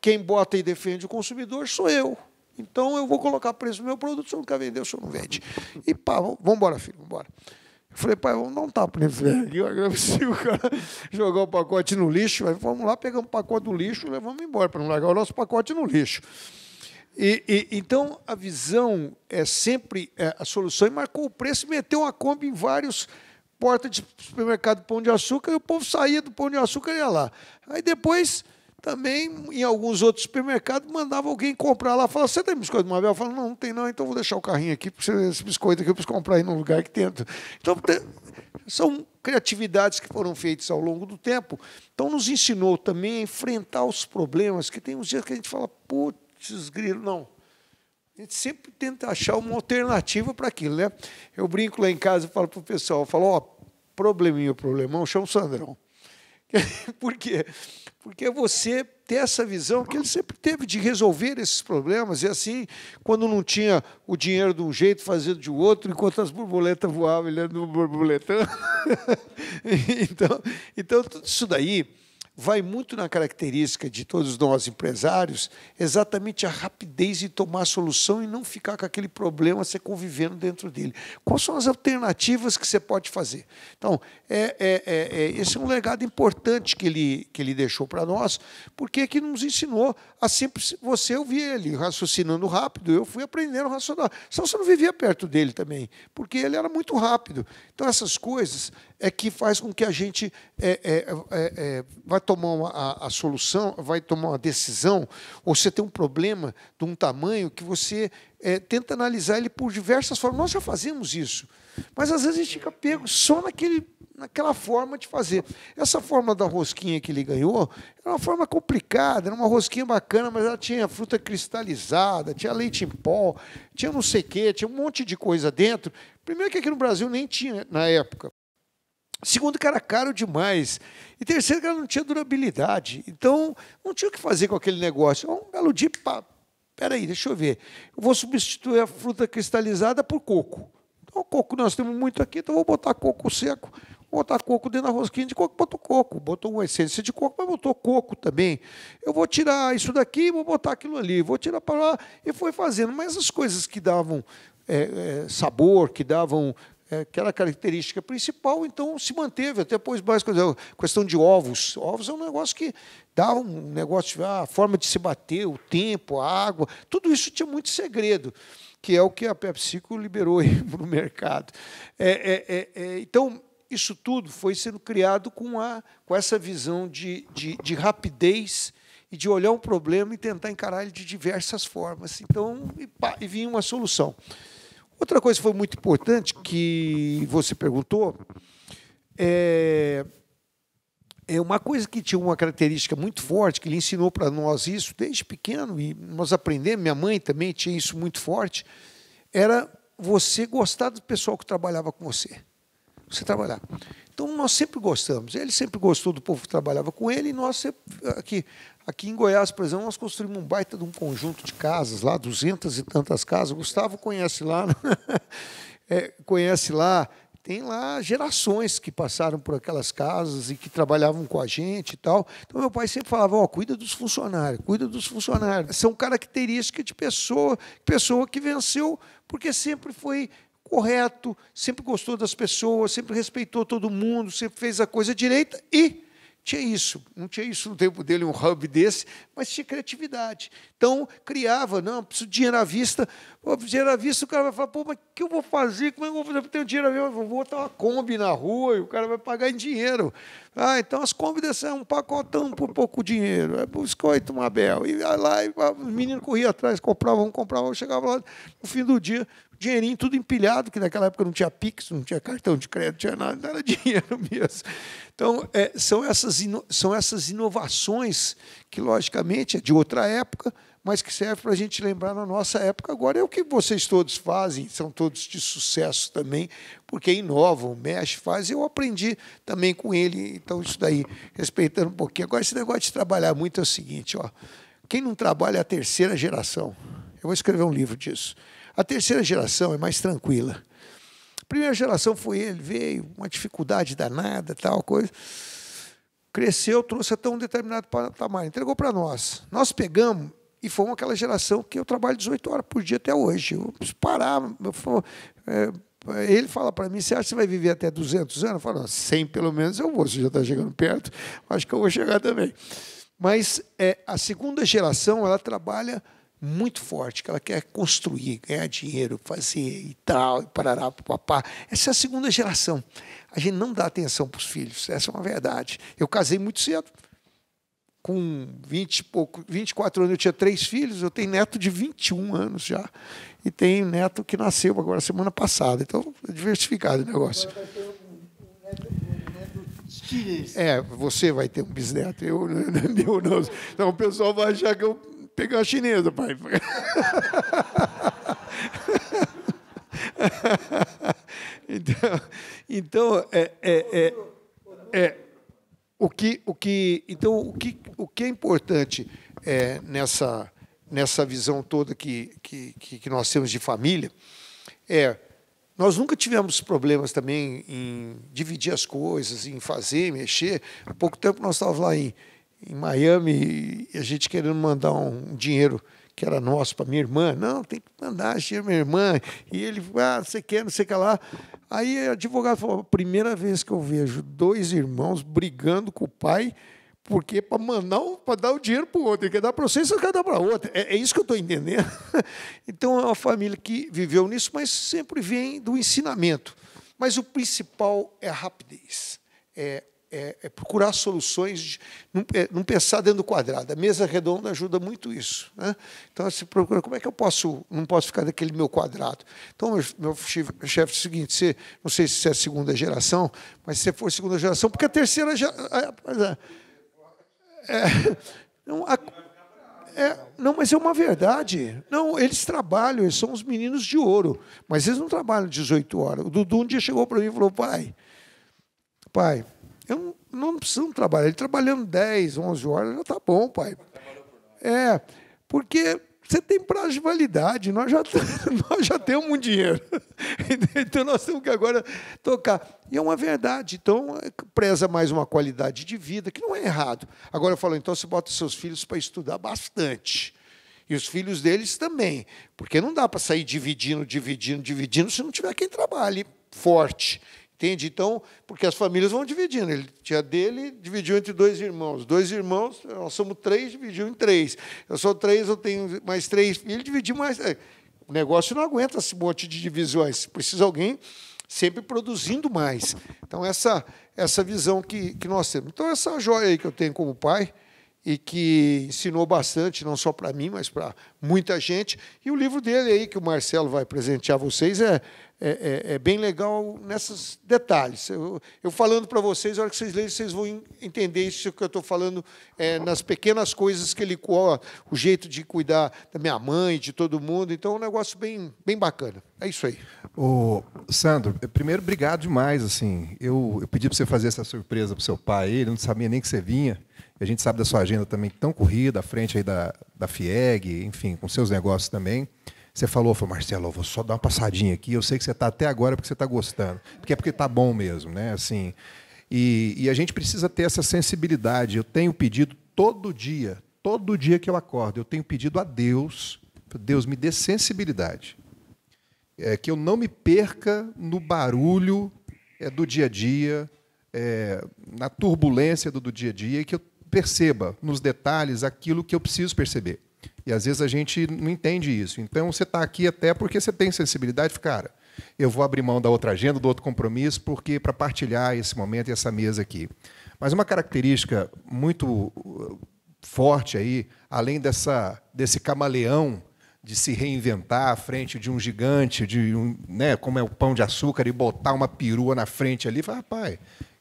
quem bota e defende o consumidor sou eu. Então eu vou colocar preço no meu produto, se eu não vendeu, vender, o senhor não vende. E pá, vamos embora, filho, vamos embora. Falei, pai, vamos dar um tapa nesse velho. Agradeci o cara jogar o pacote no lixo. Aí lá, pegamos o pacote do lixo e levamos embora, para não largar o nosso pacote no lixo. E, e, então, a visão é sempre é, a solução. E marcou o preço e meteu uma Kombi em vários portas de supermercado Pão de Açúcar e o povo saía do Pão de Açúcar e ia lá. Aí depois também em alguns outros supermercados mandava alguém comprar lá. Falava, você tem biscoito de Mabel? Eu falava, não, não tem não, então vou deixar o carrinho aqui, porque esse biscoito aqui eu preciso comprar aí num lugar que tem. Então, são criatividades que foram feitas ao longo do tempo. Então, nos ensinou também a enfrentar os problemas, que tem uns dias que a gente fala, putz, grilo, não. A gente sempre tenta achar uma alternativa para aquilo, né? Eu brinco lá em casa e falo para o pessoal, eu falo, ó, oh, probleminha, problemão, chama o Sandrão. Por quê? Porque porque você ter essa visão que ele sempre teve de resolver esses problemas. E assim, quando não tinha o dinheiro de um jeito, fazendo de outro, enquanto as borboletas voavam, ele era um borboletão. então, então, tudo isso daí vai muito na característica de todos nós empresários, exatamente a rapidez em tomar a solução e não ficar com aquele problema você convivendo dentro dele. Quais são as alternativas que você pode fazer? Então, é, é, é, é esse é um legado importante que ele, que ele deixou para nós, porque é que nos ensinou a sempre. Você ouvir ele raciocinando rápido, eu fui aprendendo a raciocinar. Senão você não vivia perto dele também, porque ele era muito rápido. Então, essas coisas é que faz com que a gente é, é, é vá tomar uma, a, a, solução, vai tomar uma decisão, ou você tem um problema de um tamanho que você é, tenta analisar ele por diversas formas. Nós já fazemos isso, mas às vezes a gente fica pego só naquele, naquela forma de fazer. Essa forma da rosquinha que ele ganhou era uma forma complicada, era uma rosquinha bacana, mas ela tinha fruta cristalizada, tinha leite em pó, tinha não sei o quê, tinha um monte de coisa dentro. Primeiro que aqui no Brasil nem tinha na época. Segundo, que era caro demais. E terceiro, que ela não tinha durabilidade. Então, não tinha o que fazer com aquele negócio. Então, um belo dia, pá, peraí, deixa eu ver. Eu vou substituir a fruta cristalizada por coco. Então, coco nós temos muito aqui, então vou botar coco seco, vou botar coco dentro da rosquinha de coco, botou coco, botou uma essência de coco, mas botou coco também. Eu vou tirar isso daqui, vou botar aquilo ali, vou tirar para lá, e foi fazendo. Mas as coisas que davam é, é, sabor, que davam é, a característica principal, então se manteve, até pôs mais coisa. Questão de ovos. Ovos é um negócio que dá um negócio, ah, a forma de se bater, o tempo, a água, tudo isso tinha muito segredo, que é o que a PepsiCo liberou para o mercado. É é, é, é, então, isso tudo foi sendo criado com, a, com essa visão de, de, de rapidez e de olhar um problema e tentar encarar ele de diversas formas. Então, e, pá, e vinha uma solução. Outra coisa que foi muito importante que você perguntou é, é uma coisa que tinha uma característica muito forte, que ele ensinou para nós isso desde pequeno, e nós aprendemos, minha mãe também tinha isso muito forte, era você gostar do pessoal que trabalhava com você. Você trabalhar. Então nós sempre gostamos. Ele sempre gostou do povo que trabalhava com ele, e nós sempre, aqui. Aqui em Goiás, por exemplo, nós construímos um baita de um conjunto de casas lá, duzentas e tantas casas. O Gustavo conhece lá, né? é, conhece lá. Tem lá gerações que passaram por aquelas casas e que trabalhavam com a gente e tal. Então, meu pai sempre falava: ó, oh, cuida dos funcionários, cuida dos funcionários. São características de pessoa, pessoa que venceu, porque sempre foi correto, sempre gostou das pessoas, sempre respeitou todo mundo, sempre fez a coisa direita e tinha isso, não tinha isso no tempo dele, um hub desse, mas tinha criatividade. Então, criava, não, preciso de dinheiro à vista. Pô, dinheiro à vista, o cara vai falar, pô, mas o que eu vou fazer? Como é que eu vou fazer? Eu tenho dinheiro à vista, vou botar uma Kombi na rua e o cara vai pagar em dinheiro. Ah, então as Kombi dessa é um pacotão por pouco dinheiro. É biscoito, Mabel. E lá, e, ah, os meninos corriam atrás, compravam, compravam, chegavam lá, no fim do dia, dinheirinho tudo empilhado, que naquela época não tinha Pix, não tinha cartão de crédito, não tinha nada, não era dinheiro mesmo. Então, é, são, essas são essas inovações que, logicamente, é de outra época, mas que serve para a gente lembrar na nossa época agora. É o que vocês todos fazem, são todos de sucesso também, porque inovam, mexem, fazem. Eu aprendi também com ele, então isso daí, respeitando um pouquinho. Agora, esse negócio de trabalhar muito é o seguinte: ó, quem não trabalha é a terceira geração. Eu vou escrever um livro disso. A terceira geração é mais tranquila. A primeira geração foi ele, veio, uma dificuldade danada, tal coisa cresceu, trouxe até um determinado patamar, entregou para nós. Nós pegamos e foi aquela geração que eu trabalho 18 horas por dia até hoje. Eu preciso parar. Eu falo, é, ele fala para mim, você acha que você vai viver até 200 anos? Eu falo, 100 pelo menos eu vou, você já está chegando perto, acho que eu vou chegar também. Mas é, a segunda geração, ela trabalha muito forte, que ela quer construir, ganhar dinheiro, fazer e tal, e parará, papá. Essa é a segunda geração. A gente não dá atenção para os filhos, essa é uma verdade. Eu casei muito cedo, com 20 pouco, 24 anos eu tinha três filhos, eu tenho neto de 21 anos já. E tenho neto que nasceu agora semana passada. Então, é diversificado o negócio. É, você vai ter um bisneto, eu, eu não. Então o pessoal vai achar que eu peguei a chinesa, pai. então, então é, é, é, é o que, o que, então, o que, o que é importante é, nessa, nessa visão toda que, que, que nós temos de família é nós nunca tivemos problemas também em dividir as coisas, em fazer, mexer. Há pouco tempo nós estávamos lá em, em Miami e a gente querendo mandar um dinheiro que era nosso para minha irmã. Não, tem que mandar dinheiro para minha irmã. E ele, ah, você quer, não sei o que lá. Aí o advogado falou: primeira vez que eu vejo dois irmãos brigando com o pai, porque é para mandar para dar o dinheiro para o outro, ele quer dar para você, você quer dar para outro. É, é, isso que eu estou entendendo. Então é uma família que viveu nisso, mas sempre vem do ensinamento. Mas o principal é a rapidez, é é, é procurar soluções, de, não, é, não, pensar dentro do quadrado. A mesa redonda ajuda muito isso. Né? Então, você procura como é que eu posso, não posso ficar naquele meu quadrado. Então, meu, meu chefe, é o seguinte: você, não sei se você é segunda geração, mas se você for segunda geração, porque a terceira geração. É. É, não, é, não, mas é uma verdade. Não, eles trabalham, eles são os meninos de ouro, mas eles não trabalham 18 horas. O Dudu um dia chegou para mim e falou: pai, pai, eu não, não preciso trabalhar. Ele trabalhando 10, 11 horas já está bom, pai. É, porque você tem prazo de validade, nós já, nós já temos um dinheiro. Então nós temos que agora tocar. E é uma verdade. Então, preza mais uma qualidade de vida, que não é errado. Agora eu falo, então você bota seus filhos para estudar bastante. E os filhos deles também. Porque não dá para sair dividindo, dividindo, dividindo, se não tiver quem trabalhe forte. Entende? Então, porque as famílias vão dividindo. Ele tinha dele, dividiu entre dois irmãos. Dois irmãos, nós somos três, dividiu em três. Eu sou três, eu tenho mais três. Ele dividiu mais. É, o negócio não aguenta esse monte de divisões. Precisa alguém sempre produzindo mais. Então, essa, essa visão que, que nós temos. Então, essa joia aí que eu tenho como pai, e que ensinou bastante, não só para mim, mas para muita gente. E o livro dele aí, que o Marcelo vai presentear vocês, é, é, é, é bem legal nesses detalhes. Eu, eu falando para vocês, na hora que vocês lerem, vocês vão entender isso que eu estou falando é, nas pequenas coisas que ele coa, o jeito de cuidar da minha mãe, de todo mundo. Então, é um negócio bem, bem bacana. É isso aí. Ô, Sandro, eh, primeiro, obrigado demais. Assim, eu, eu pedi para você fazer essa surpresa para o seu pai, ele não sabia nem que você vinha. A gente sabe da sua agenda também tão corrida, à frente aí da, da FIEG, enfim, com seus negócios também. Você falou, falou, Marcelo, eu vou só dar uma passadinha aqui. Eu sei que você está até agora porque você está gostando. Porque é porque está bom mesmo, né? Assim, e, e a gente precisa ter essa sensibilidade. Eu tenho pedido todo dia, todo dia que eu acordo, eu tenho pedido a Deus, Deus, me dê sensibilidade. É, que eu não me perca no barulho é, do dia a dia, é, na turbulência do, do, dia a dia, e que eu perceba nos detalhes aquilo que eu preciso perceber. E às vezes a gente não entende isso. Então você está aqui até porque você tem sensibilidade, cara. Eu vou abrir mão da outra agenda, do outro compromisso, porque para partilhar esse momento e essa mesa aqui. Mas uma característica muito uh, forte aí, além dessa desse camaleão de se reinventar à frente de um gigante, de um, né, como é o pão de açúcar e botar uma perua na frente ali, fala, pai,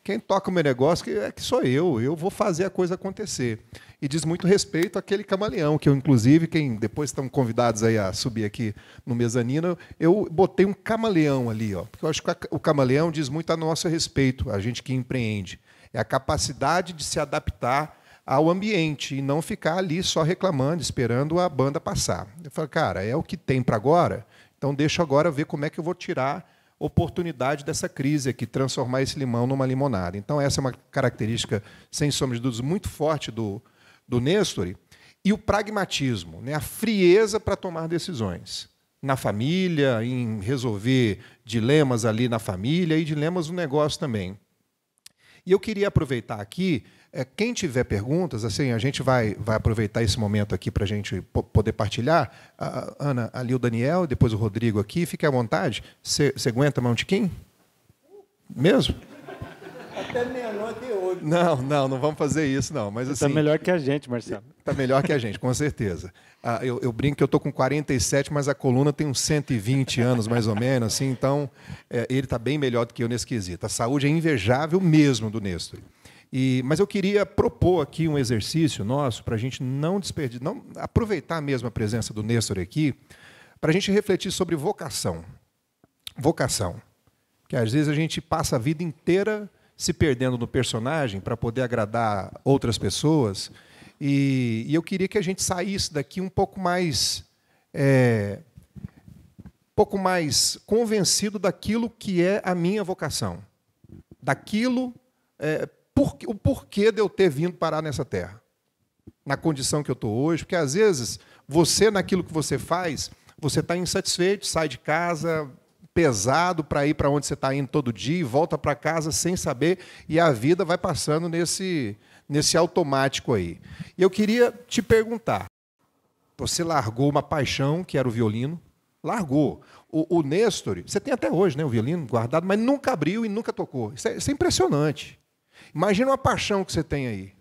quem toca o meu negócio é que sou eu, eu vou fazer a coisa acontecer. E diz muito respeito àquele camaleão, que eu, inclusive, quem depois estão convidados aí a subir aqui no mezanino, eu botei um camaleão ali, ó, porque eu acho que o camaleão diz muito a nosso respeito, a gente que empreende. É a capacidade de se adaptar ao ambiente e não ficar ali só reclamando, esperando a banda passar. Eu falo, cara, é o que tem para agora, então deixa agora ver como é que eu vou tirar oportunidade dessa crise aqui, transformar esse limão numa limonada. Então, essa é uma característica, sem sombra de dúvidas, muito forte do, do Nestor E o pragmatismo, né? a frieza para tomar decisões na família, em resolver dilemas ali na família e dilemas no negócio também. E eu queria aproveitar aqui é, quem tiver perguntas, assim, a gente vai, vai aproveitar esse momento aqui para a gente poder partilhar. A, a Ana, ali o Daniel, depois o Rodrigo aqui, fique à vontade. Você aguenta mão de quem? Mesmo? Até meia-noite hoje. Não, não, não vamos fazer isso, não. Mas tá assim. Está melhor que a gente, Marcelo. Está melhor que a gente, com certeza. Ah, eu, eu, brinco que eu estou com 47, mas a coluna tem uns 120 anos, mais ou menos, assim, então é, ele está bem melhor do que eu nesse quesito. A saúde é invejável mesmo do Nestor. E, mas eu queria propor aqui um exercício nosso para a gente não desperdiçar, não aproveitar mesmo a presença do Néstor aqui, para a gente refletir sobre vocação. Vocação. Que às vezes a gente passa a vida inteira se perdendo no personagem para poder agradar outras pessoas. E, e, eu queria que a gente saísse daqui um pouco mais. É, pouco mais convencido daquilo que é a minha vocação, daquilo é, por, o porquê de eu ter vindo parar nessa terra, na condição que eu estou hoje, porque às vezes você, naquilo que você faz, você está insatisfeito, sai de casa pesado para ir para onde você está indo todo dia e volta para casa sem saber, e a vida vai passando nesse, nesse automático aí. E eu queria te perguntar: você largou uma paixão que era o violino? Largou. O, o você tem até hoje né, o violino guardado, mas nunca abriu e nunca tocou. Isso é, isso é impressionante. Imagina uma paixão que você tem aí.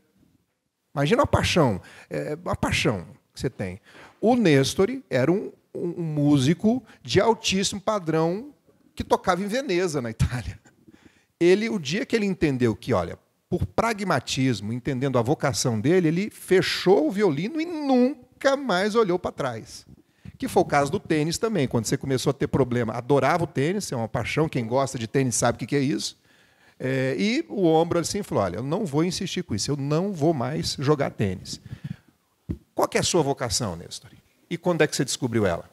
Imagina uma paixão, é, uma paixão que você tem. O Nestor era um, um músico de altíssimo padrão que tocava em Veneza, na Itália. Ele, o dia que ele entendeu que, olha, por pragmatismo, entendendo a vocação dele, ele fechou o violino e nunca mais olhou para trás. Que foi o caso do tênis também, quando você começou a ter problema. Adorava o tênis, é uma paixão, quem gosta de tênis sabe o que é isso. É, e o ombro assim falou: olha, eu não vou insistir com isso, eu não vou mais jogar tênis. Qual é a sua vocação, Nestor? E quando é que você descobriu ela?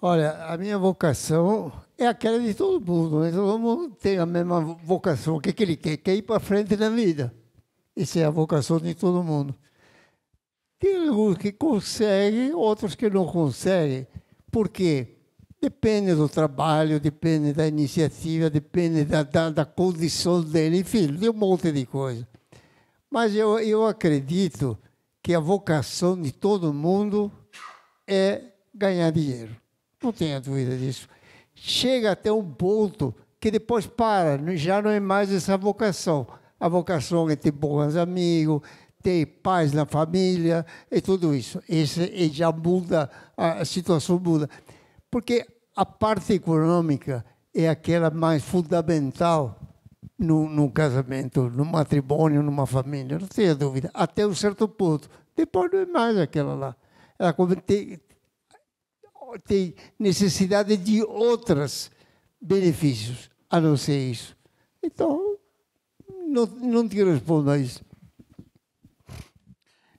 Olha, a minha vocação é aquela de todo mundo, né? todo mundo tem a mesma vocação. O que, é que ele quer? Quer ir para frente na vida. Essa é a vocação de todo mundo. Tem alguns que conseguem, outros que não conseguem. Por quê? Depende do trabalho, depende da iniciativa, depende da, da, da condição dele, enfim, de um monte de coisa. Mas eu, eu acredito que a vocação de todo mundo é ganhar dinheiro. Não tenha dúvida disso. Chega até um ponto que depois para, já não é mais essa vocação. A vocação é ter bons amigos, ter paz na família e tudo isso. Esse, e já muda, a situação muda. Porque a parte econômica é aquela mais fundamental no, no, casamento, no matrimônio, numa família, não tenha dúvida, até um certo ponto. Depois não é mais aquela lá. Ela tem, tem necessidade de outros benefícios, a não ser isso. Então, não, não te respondo a isso.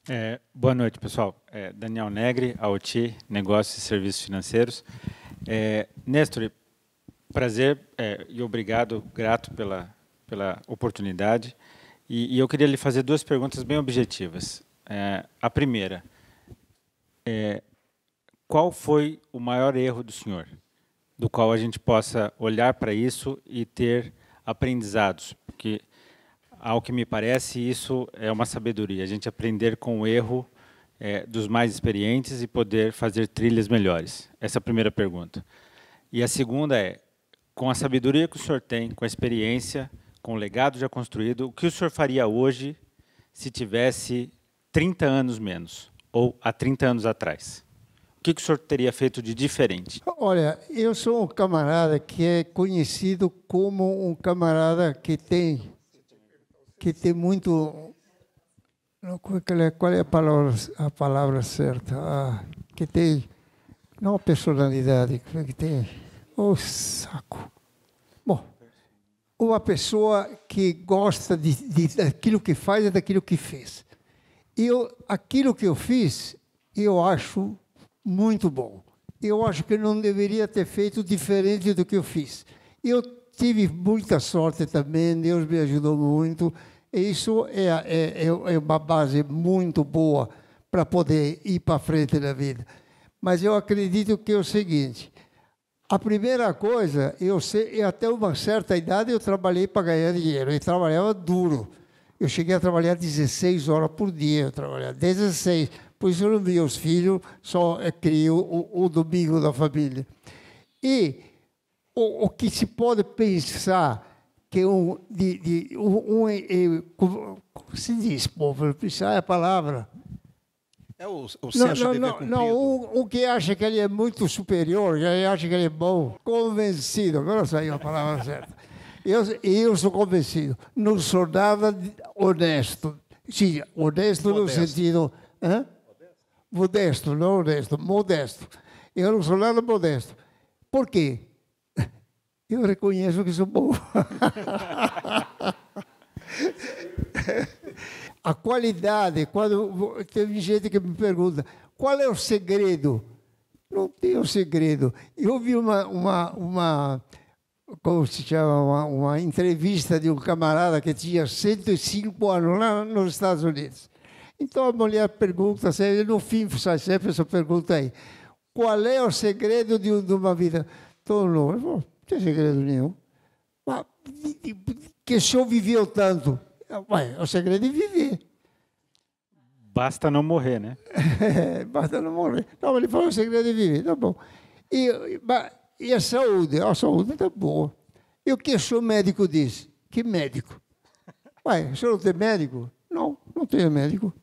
É, boa noite, pessoal. É, Daniel Negre, AOT, Negócios e Serviços Financeiros. É, Nestor, prazer é, e obrigado, grato pela, pela oportunidade. E, e, eu queria lhe fazer duas perguntas bem objetivas. É, a primeira, é, qual foi o maior erro do senhor, do qual a gente possa olhar para isso e ter aprendizados? Porque ao que me parece, isso é uma sabedoria. A gente aprender com o erro é, dos mais experientes e poder fazer trilhas melhores. Essa é a primeira pergunta. E a segunda é, com a sabedoria que o senhor tem, com a experiência, com o legado já construído, o que o senhor faria hoje se tivesse 30 anos menos, ou há 30 anos atrás? O que, que o senhor teria feito de diferente? Olha, eu sou um camarada que é conhecido como um camarada que tem que tem muito. É, qual é a palavra, a palavra certa? Ah, que tem. Não a personalidade, é que tem. O oh, saco. Bom, uma pessoa que gosta de, de, daquilo que faz e daquilo que fez. Eu, aquilo que eu fiz, eu acho muito bom. Eu acho que não deveria ter feito diferente do que eu fiz. Eu tive muita sorte também, Deus me ajudou muito. Isso é, é, é, é uma base muito boa para poder ir para frente na vida. Mas eu acredito que é o seguinte: a primeira coisa, eu sei, até uma certa idade eu trabalhei para ganhar dinheiro e trabalhava duro. Eu cheguei a trabalhar 16 horas por dia, eu trabalhava 16. Por isso eu não via os filhos, só eh, crio o, o domingo da família. E o, o que se pode pensar que um, de, de, um, um eh, eh, como se diz, povo, pensar é a palavra. É o, o senso não, não, de não, não o, o, que acha que ele é muito superior, que ele acha que ele é bom, convencido, agora saiu a palavra certa. Eu, eu sou convencido, não sou nada honesto. Sim, honesto, modesto. no sentido. Hã? Modesto. modesto, não honesto, modesto. Eu não sou nada modesto. Por quê? Eu reconheço que sou bom. a qualidade, quando teve gente que me pergunta qual é o segredo? Não tem o um segredo. Eu vi uma, uma, uma como se chama, uma, uma, entrevista de um camarada que tinha 105 anos lá nos Estados Unidos. Então a mulher pergunta, e no fim sai sempre essa pergunta aí, qual é o segredo de uma vida? tão longa? eu tem segredo nenhum. Mas, que se eu viveu tanto, ué, é o segredo de viver. Basta não morrer, né? É, basta não morrer. Não, ele falou é o segredo de viver, tá bom. E, e a saúde? A saúde está boa. E o que o seu médico diz? Que médico? Ué, o senhor não tem médico? Não, não tenho médico.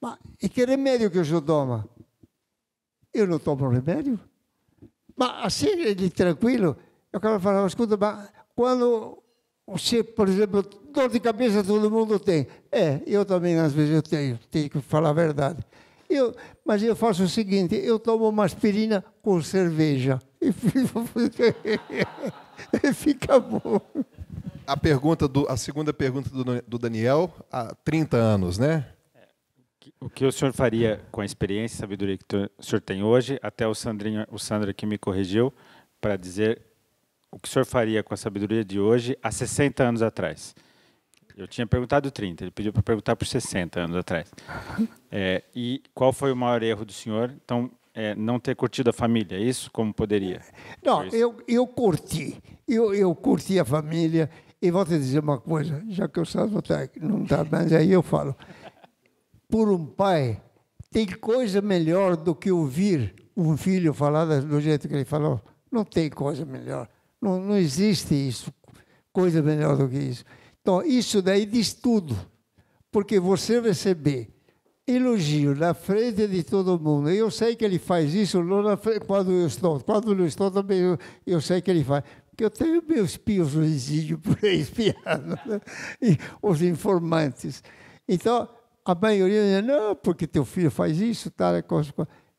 Mas, e que remédio que o senhor toma? Eu não tomo remédio. Mas assim, ele tranquilo, eu quero falar, escuta, mas quando você, por exemplo, dor de cabeça todo mundo tem. É, eu também às vezes eu tenho, tenho que falar a verdade. Eu, mas eu faço o seguinte, eu tomo uma aspirina com cerveja e fica bom. A pergunta do, a segunda pergunta do, do Daniel, há 30 anos, né? O que o senhor faria com a experiência e sabedoria que o senhor tem hoje, até o Sandrinho, o Sandro aqui me corrigiu, para dizer o que o senhor faria com a sabedoria de hoje há 60 anos atrás? Eu tinha perguntado 30, ele pediu para perguntar por 60 anos atrás. É, e qual foi o maior erro do senhor? Então, é, não ter curtido a família, é isso como poderia? Não, eu, eu curti. Eu, eu curti a família. E vou te dizer uma coisa, já que o Sandro tá não está mais aí, eu falo por um pai, tem coisa melhor do que ouvir um filho falar do jeito que ele falou? Não tem coisa melhor. Não, não existe isso, coisa melhor do que isso. Então, isso daí diz tudo. Porque você receber elogio na frente de todo mundo, eu sei que ele faz isso na frente, quando eu estou. Quando eu estou, também eu, eu sei que ele faz porque eu tenho meus pios no por aí espiando, né? e os informantes. Então, a maioria dizia, não, porque teu filho faz isso, tal, é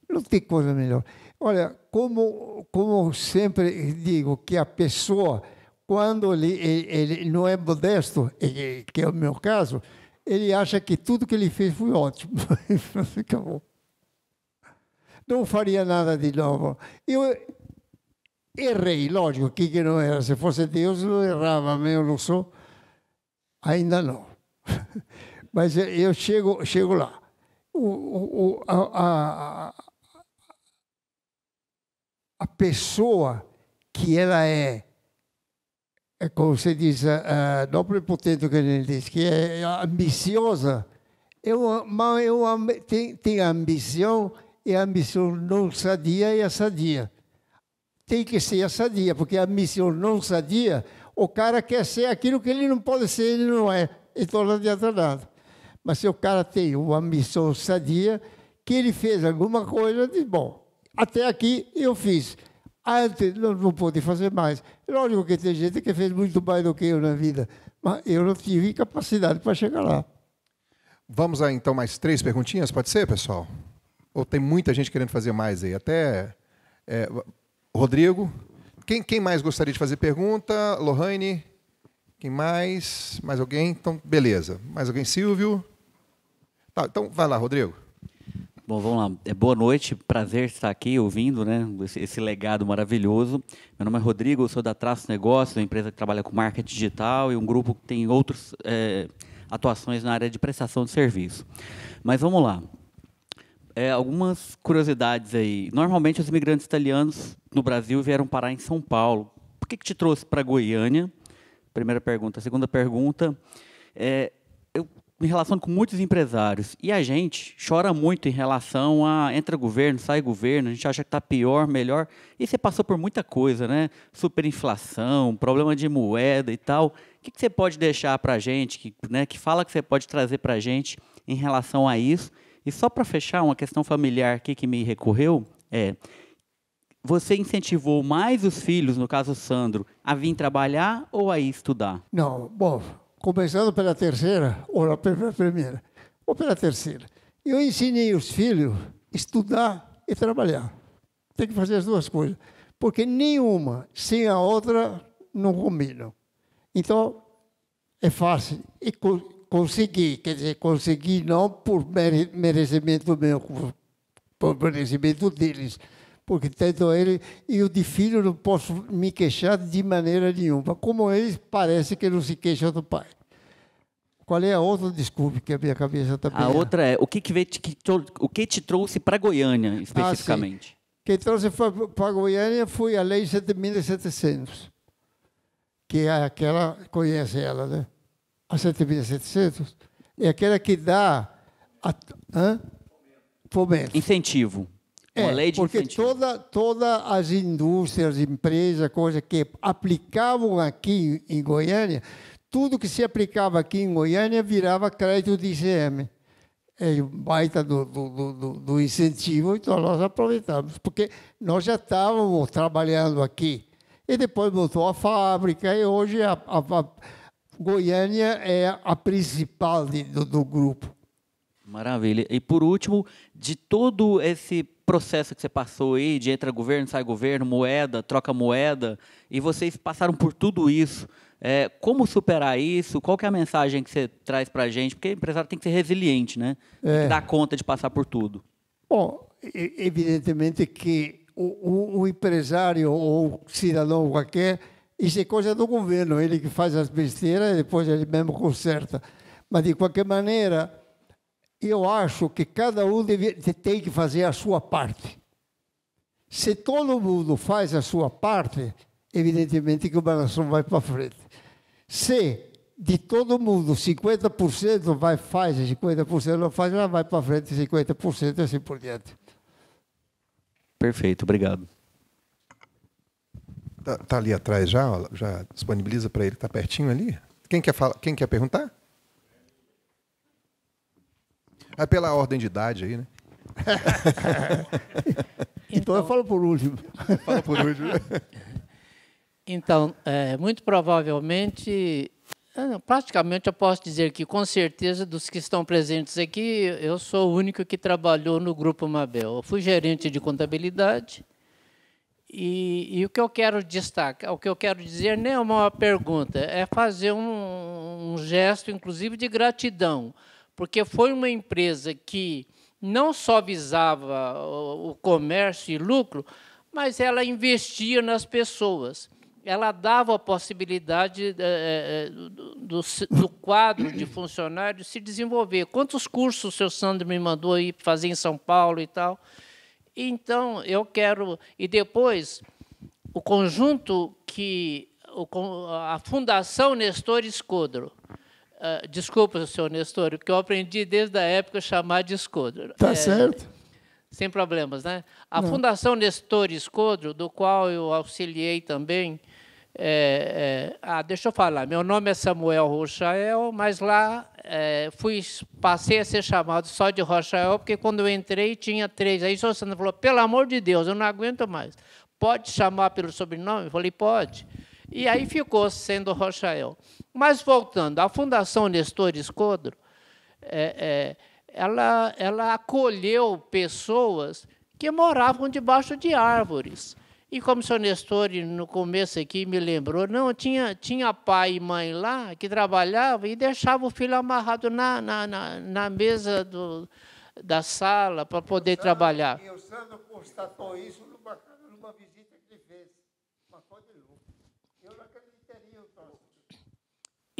não tem coisa melhor. Olha, como, como sempre digo que a pessoa, quando ele, ele não é modesto, que é o meu caso, ele acha que tudo que ele fez foi ótimo. Acabou. Não faria nada de novo. Eu errei, lógico, o que não era? Se fosse Deus, eu errava, mas eu não sou. Ainda não. Mas eu chego, chego lá. O, o, a, a, a pessoa que ela é, é como você diz, é, não potente que ele diz, que é, é ambiciosa, eu, mas eu, tem, tem a ambição e a ambição não sadia e a sadia. Tem que ser a sadia, porque a ambição não sadia, o cara quer ser aquilo que ele não pode ser, ele não é. Então não adianta nada. Mas se o cara tem uma missão sadia, que ele fez alguma coisa, diz, bom, até aqui eu fiz. Antes não, não pude fazer mais. Lógico que tem gente que fez muito mais do que eu na vida, mas eu não tive capacidade para chegar lá. Vamos a então mais três perguntinhas, pode ser, pessoal? Ou tem muita gente querendo fazer mais aí? Até. É, Rodrigo. Quem, quem mais gostaria de fazer pergunta? Lohane? Quem mais? Mais alguém? Então, beleza. Mais alguém? Silvio? Tá, então vai lá, Rodrigo. Bom, vamos lá. É, boa noite, prazer estar aqui ouvindo né, esse, esse, legado maravilhoso. Meu nome é Rodrigo, eu sou da Traço Negócios, uma empresa que trabalha com marketing digital e um grupo que tem outras é, atuações na área de prestação de serviço. Mas vamos lá. É, algumas curiosidades aí. Normalmente os imigrantes italianos no Brasil vieram parar em São Paulo. Por que, que te trouxe para Goiânia? Primeira pergunta. segunda pergunta é me relaciono com muitos empresários e a gente chora muito em relação a entra governo, sai governo, a gente acha que está pior, melhor. E você passou por muita coisa, né? Superinflação, problema de moeda e tal. O que, que você pode deixar para a gente, que, né, que fala que você pode trazer para a gente em relação a isso? E só para fechar, uma questão familiar aqui que me recorreu é você incentivou mais os filhos, no caso o Sandro, a vir trabalhar ou a ir estudar? Não, bom, começando pela terceira, ou pela primeira, ou pela terceira. Eu ensinei os filhos estudar e trabalhar. Tem que fazer as duas coisas, porque nenhuma sem a outra não combina. Então, é fácil. E co consegui, quer dizer, consegui não por merecimento meu, por merecimento deles, porque tanto ele e o de filho não posso me queixar de maneira nenhuma. Como eles, parece que não se queixa do pai. Qual é a outra? Desculpe, que a minha cabeça está A outra é, o que, que, que o que te trouxe para Goiânia, ah, especificamente? Ah, Quem trouxe para Goiânia foi a Lei 7.700, que é aquela, conhece ela, né? A 7.700 é aquela que dá... A, hã? Fomento. Incentivo. É, Uma é, lei de porque toda todas as indústrias, empresas, coisas que aplicavam aqui em Goiânia, tudo que se aplicava aqui em Goiânia virava crédito de ICM. É baita do, do, do, do incentivo, então nós aproveitamos, porque nós já estávamos trabalhando aqui. E depois voltou a fábrica, e hoje a, a, a Goiânia é a principal de, do, do grupo. Maravilha. E por último, de todo esse processo que você passou aí, de entra governo, sai governo, moeda, troca moeda, e vocês passaram por tudo isso. É, como superar isso? Qual que é a mensagem que você traz para a gente? Porque o empresário tem que ser resiliente, né? Tem é. que dar conta de passar por tudo. Bom, evidentemente que o, o empresário ou cidadão qualquer, isso é coisa do governo, ele que faz as besteiras e depois ele mesmo conserta. Mas, de qualquer maneira, eu acho que cada um deve, tem que fazer a sua parte. Se todo mundo faz a sua parte, evidentemente que o balanço vai para frente. Se de todo mundo 50% vai, faz, 50% não faz, já vai para frente 50% e assim por diante. Perfeito, obrigado. Está tá ali atrás já? Já disponibiliza para ele, está pertinho ali? Quem quer, falar, quem quer perguntar? É pela ordem de idade aí, né? então, então, eu falo por último. Fala por último. então, é, muito provavelmente, praticamente eu posso dizer que, com certeza, dos que estão presentes aqui, eu sou o único que trabalhou no Grupo Mabel. Eu fui gerente de contabilidade. E, e o que eu quero destacar, o que eu quero dizer nem é uma pergunta, é fazer um, um gesto, inclusive, de gratidão porque foi uma empresa que não só visava o comércio e lucro, mas ela investia nas pessoas. Ela dava a possibilidade eh, eh, do, do, quadro de funcionários se desenvolver. Quantos cursos o seu Sandro me mandou aí fazer em São Paulo e tal? Então, eu quero. E depois, o conjunto que. A Fundação Nestor Escodro ah, desculpa, senhor Nestor, porque eu aprendi desde a época chamar de escodro. Tá é, certo. Sem problemas, né? A Não. Fundação Nestor Escodro, do qual eu auxiliei também, é, é, ah, deixa eu falar, meu nome é Samuel Rochael, mas lá é, fui, passei a ser chamado só de Rochael, porque quando eu entrei tinha três. Aí o senhor Sandro falou, pelo amor de Deus, eu não aguento mais. Pode chamar pelo sobrenome? Eu falei, pode. E aí ficou sendo Rochael. Mas voltando, a Fundação Nestor Escodro, é, é, ela, ela acolheu pessoas que moravam debaixo de árvores. E como o senhor Nestor, no começo aqui, me lembrou, não, tinha, tinha pai e mãe lá que trabalhavam e deixava o filho amarrado na, na, na, na mesa do, da sala para poder Sandro, trabalhar. E o Sandro constatou isso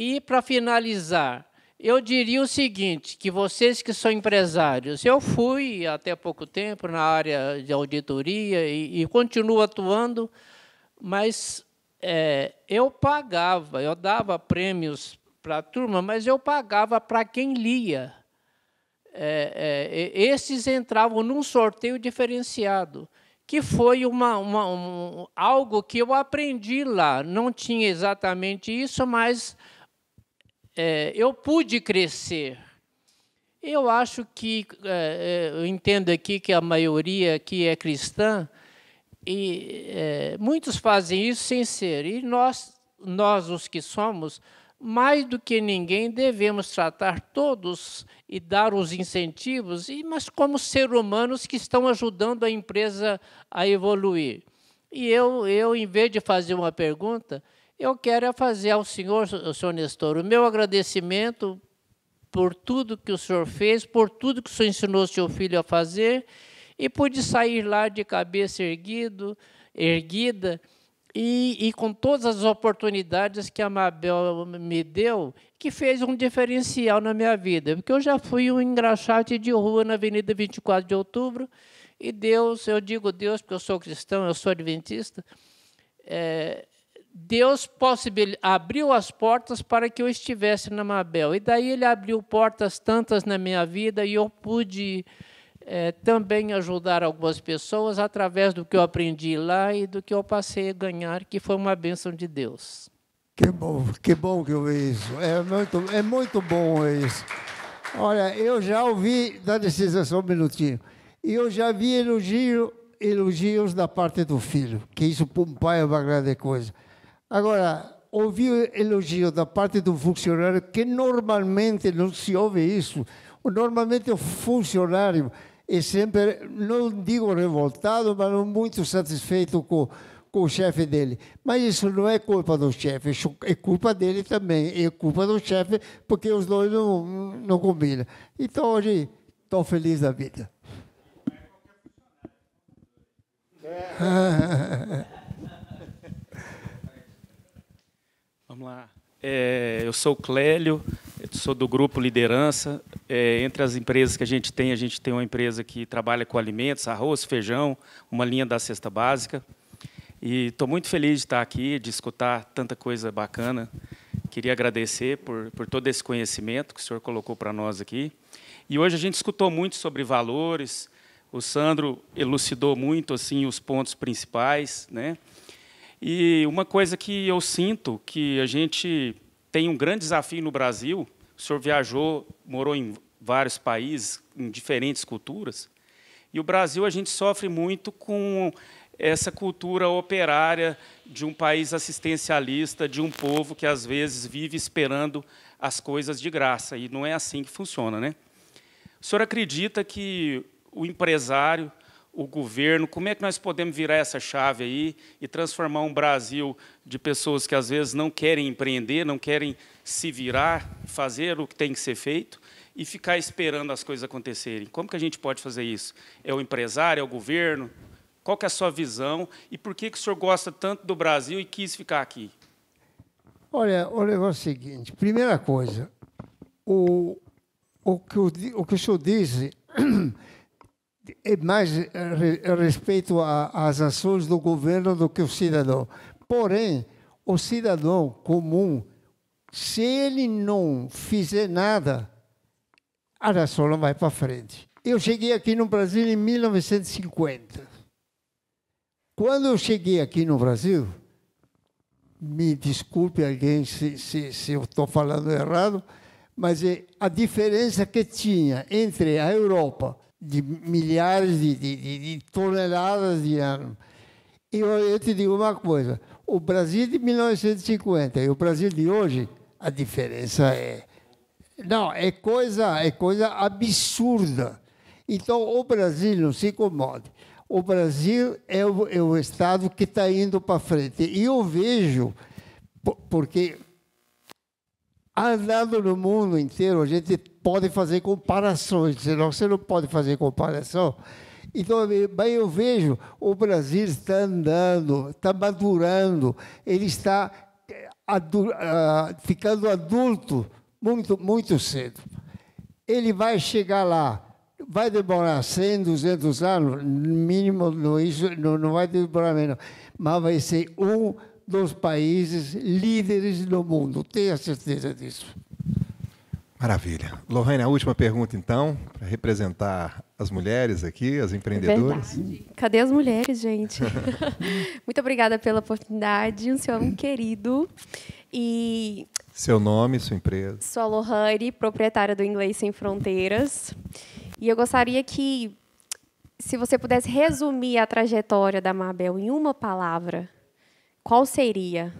E para finalizar, eu diria o seguinte, que vocês que são empresários, eu fui até pouco tempo na área de auditoria e, e continuo atuando, mas é, eu pagava, eu dava prêmios para a turma, mas eu pagava para quem lia. É, é, esses entravam num sorteio diferenciado, que foi uma, uma um, algo que eu aprendi lá. Não tinha exatamente isso, mas é, eu pude crescer. Eu acho que, é, é, eu entendo aqui que a maioria aqui é cristã, e é, muitos fazem isso sem ser. E nós, nós, os que somos, mais do que ninguém, devemos tratar todos e dar os incentivos, e, mas como seres humanos que estão ajudando a empresa a evoluir. E eu, eu, em vez de fazer uma pergunta, eu quero é fazer ao senhor, senhor Nestor, o meu agradecimento por tudo que o senhor fez, por tudo que o senhor ensinou o seu filho a fazer, e pude sair lá de cabeça erguido, erguida, e, e, com todas as oportunidades que a Mabel me deu, que fez um diferencial na minha vida, porque eu já fui um engraxate de rua na Avenida 24 de Outubro, e Deus, eu digo Deus porque eu sou cristão, eu sou adventista, é, Deus abriu as portas para que eu estivesse na Mabel. E daí ele abriu portas tantas na minha vida e eu pude é, também ajudar algumas pessoas através do que eu aprendi lá e do que eu passei a ganhar, que foi uma bênção de Deus. Que bom, que bom que eu vi isso. É muito, é muito bom isso. Olha, eu já ouvi, dá licença só um minutinho, eu já vi elogio, elogios da parte do filho, que isso para um pai é uma grande coisa. Agora, ouvi elogio da parte do funcionário, que normalmente não se ouve isso. Normalmente o funcionário é sempre, não digo revoltado, mas muito satisfeito com, com o chefe dele. Mas isso não é culpa do chefe, é culpa dele também, é culpa do chefe, porque os dois não, não combinam. Então hoje estou feliz da vida. É. Vamos lá. É, eu sou o Clélio, sou do grupo Liderança. É, entre as empresas que a gente tem, a gente tem uma empresa que trabalha com alimentos, arroz, feijão, uma linha da cesta básica. E estou muito feliz de estar aqui, de escutar tanta coisa bacana. Queria agradecer por, por todo esse conhecimento que o senhor colocou para nós aqui. E hoje a gente escutou muito sobre valores. O Sandro elucidou muito assim os pontos principais, né? E uma coisa que eu sinto que a gente tem um grande desafio no Brasil, o senhor viajou, morou em vários países, em diferentes culturas, e o Brasil a gente sofre muito com essa cultura operária de um país assistencialista, de um povo que às vezes vive esperando as coisas de graça, e não é assim que funciona, né? O senhor acredita que o empresário, o governo, como é que nós podemos virar essa chave aí e transformar um Brasil de pessoas que às vezes não querem empreender, não querem se virar, fazer o que tem que ser feito e ficar esperando as coisas acontecerem. Como que a gente pode fazer isso? É o empresário, é o governo? Qual que é a sua visão e por que, que o senhor gosta tanto do Brasil e quis ficar aqui? Olha, o negócio é o seguinte, primeira coisa, o, o, que, o, o que o senhor disse É mais eh, eh, respeito às ações do governo do que o cidadão. Porém, o cidadão comum, se ele não fizer nada, a nação não vai para frente. Eu cheguei aqui no Brasil em 1950. Quando eu cheguei aqui no Brasil, me desculpe alguém se, se, se eu estou falando errado, mas eh, a diferença que tinha entre a Europa de milhares de, de, de, de toneladas de ano E eu, eu te digo uma coisa: o Brasil de 1950 e o Brasil de hoje, a diferença é. Não, é coisa, é coisa absurda. Então, o Brasil, não se incomode, o Brasil é o, é o Estado que está indo para frente. E eu vejo, porque andando no mundo inteiro, a gente podem fazer comparações, senão você não pode fazer comparação. Então, bem, eu vejo o Brasil está andando, está madurando, ele está eh, adu ah, ficando adulto muito, muito cedo. Ele vai chegar lá, vai demorar 100, 200 anos, mínimo, não, isso, não, não vai demorar menos, mas vai ser um dos países líderes do mundo, tenha certeza disso. Maravilha. Lorraine, a última pergunta, então, para representar as mulheres aqui, as empreendedoras. É verdade. Cadê as mulheres, gente? Muito obrigada pela oportunidade. um senhor querido. E. Seu nome, sua empresa? Sou a Lohane, proprietária do Inglês Sem Fronteiras. E eu gostaria que, se você pudesse resumir a trajetória da Mabel em uma palavra, qual seria?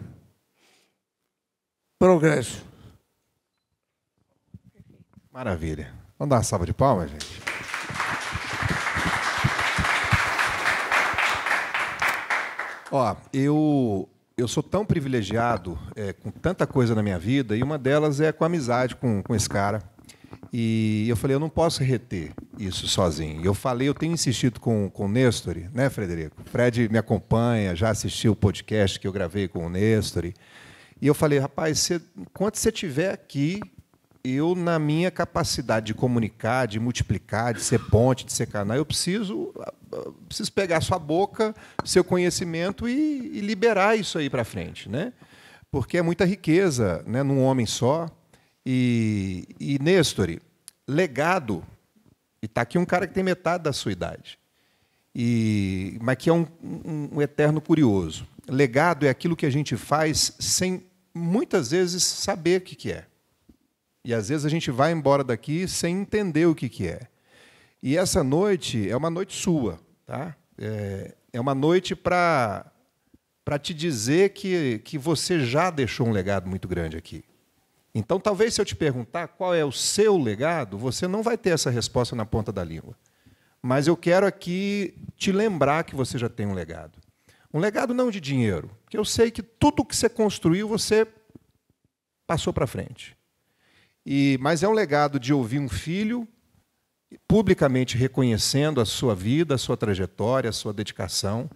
Progresso. Maravilha. Vamos dar uma salva de palmas, gente. Ó, eu eu sou tão privilegiado é, com tanta coisa na minha vida e uma delas é com amizade com, com esse cara. E eu falei, eu não posso reter isso sozinho. Eu falei, eu tenho insistido com, com o Nestor, né, Frederico? O Fred me acompanha, já assistiu o podcast que eu gravei com o Nestor. E eu falei, rapaz, cê, enquanto você estiver aqui, eu, na minha capacidade de comunicar, de multiplicar, de ser ponte, de ser canal, eu preciso, preciso pegar sua boca, seu conhecimento e, e liberar isso aí para frente. Né? Porque é muita riqueza né, num homem só. E, e nestor, legado, e está aqui um cara que tem metade da sua idade, e, mas que é um, um, um eterno curioso. Legado é aquilo que a gente faz sem muitas vezes saber o que, que é. E às vezes a gente vai embora daqui sem entender o que, que é. E essa noite é uma noite sua, tá? É, é uma noite para para te dizer que, que você já deixou um legado muito grande aqui. Então, talvez se eu te perguntar qual é o seu legado, você não vai ter essa resposta na ponta da língua. Mas eu quero aqui te lembrar que você já tem um legado. Um legado não de dinheiro, porque eu sei que tudo que você construiu, você passou para frente. E, mas é um legado de ouvir um filho publicamente reconhecendo a sua vida, a sua trajetória, a sua dedicação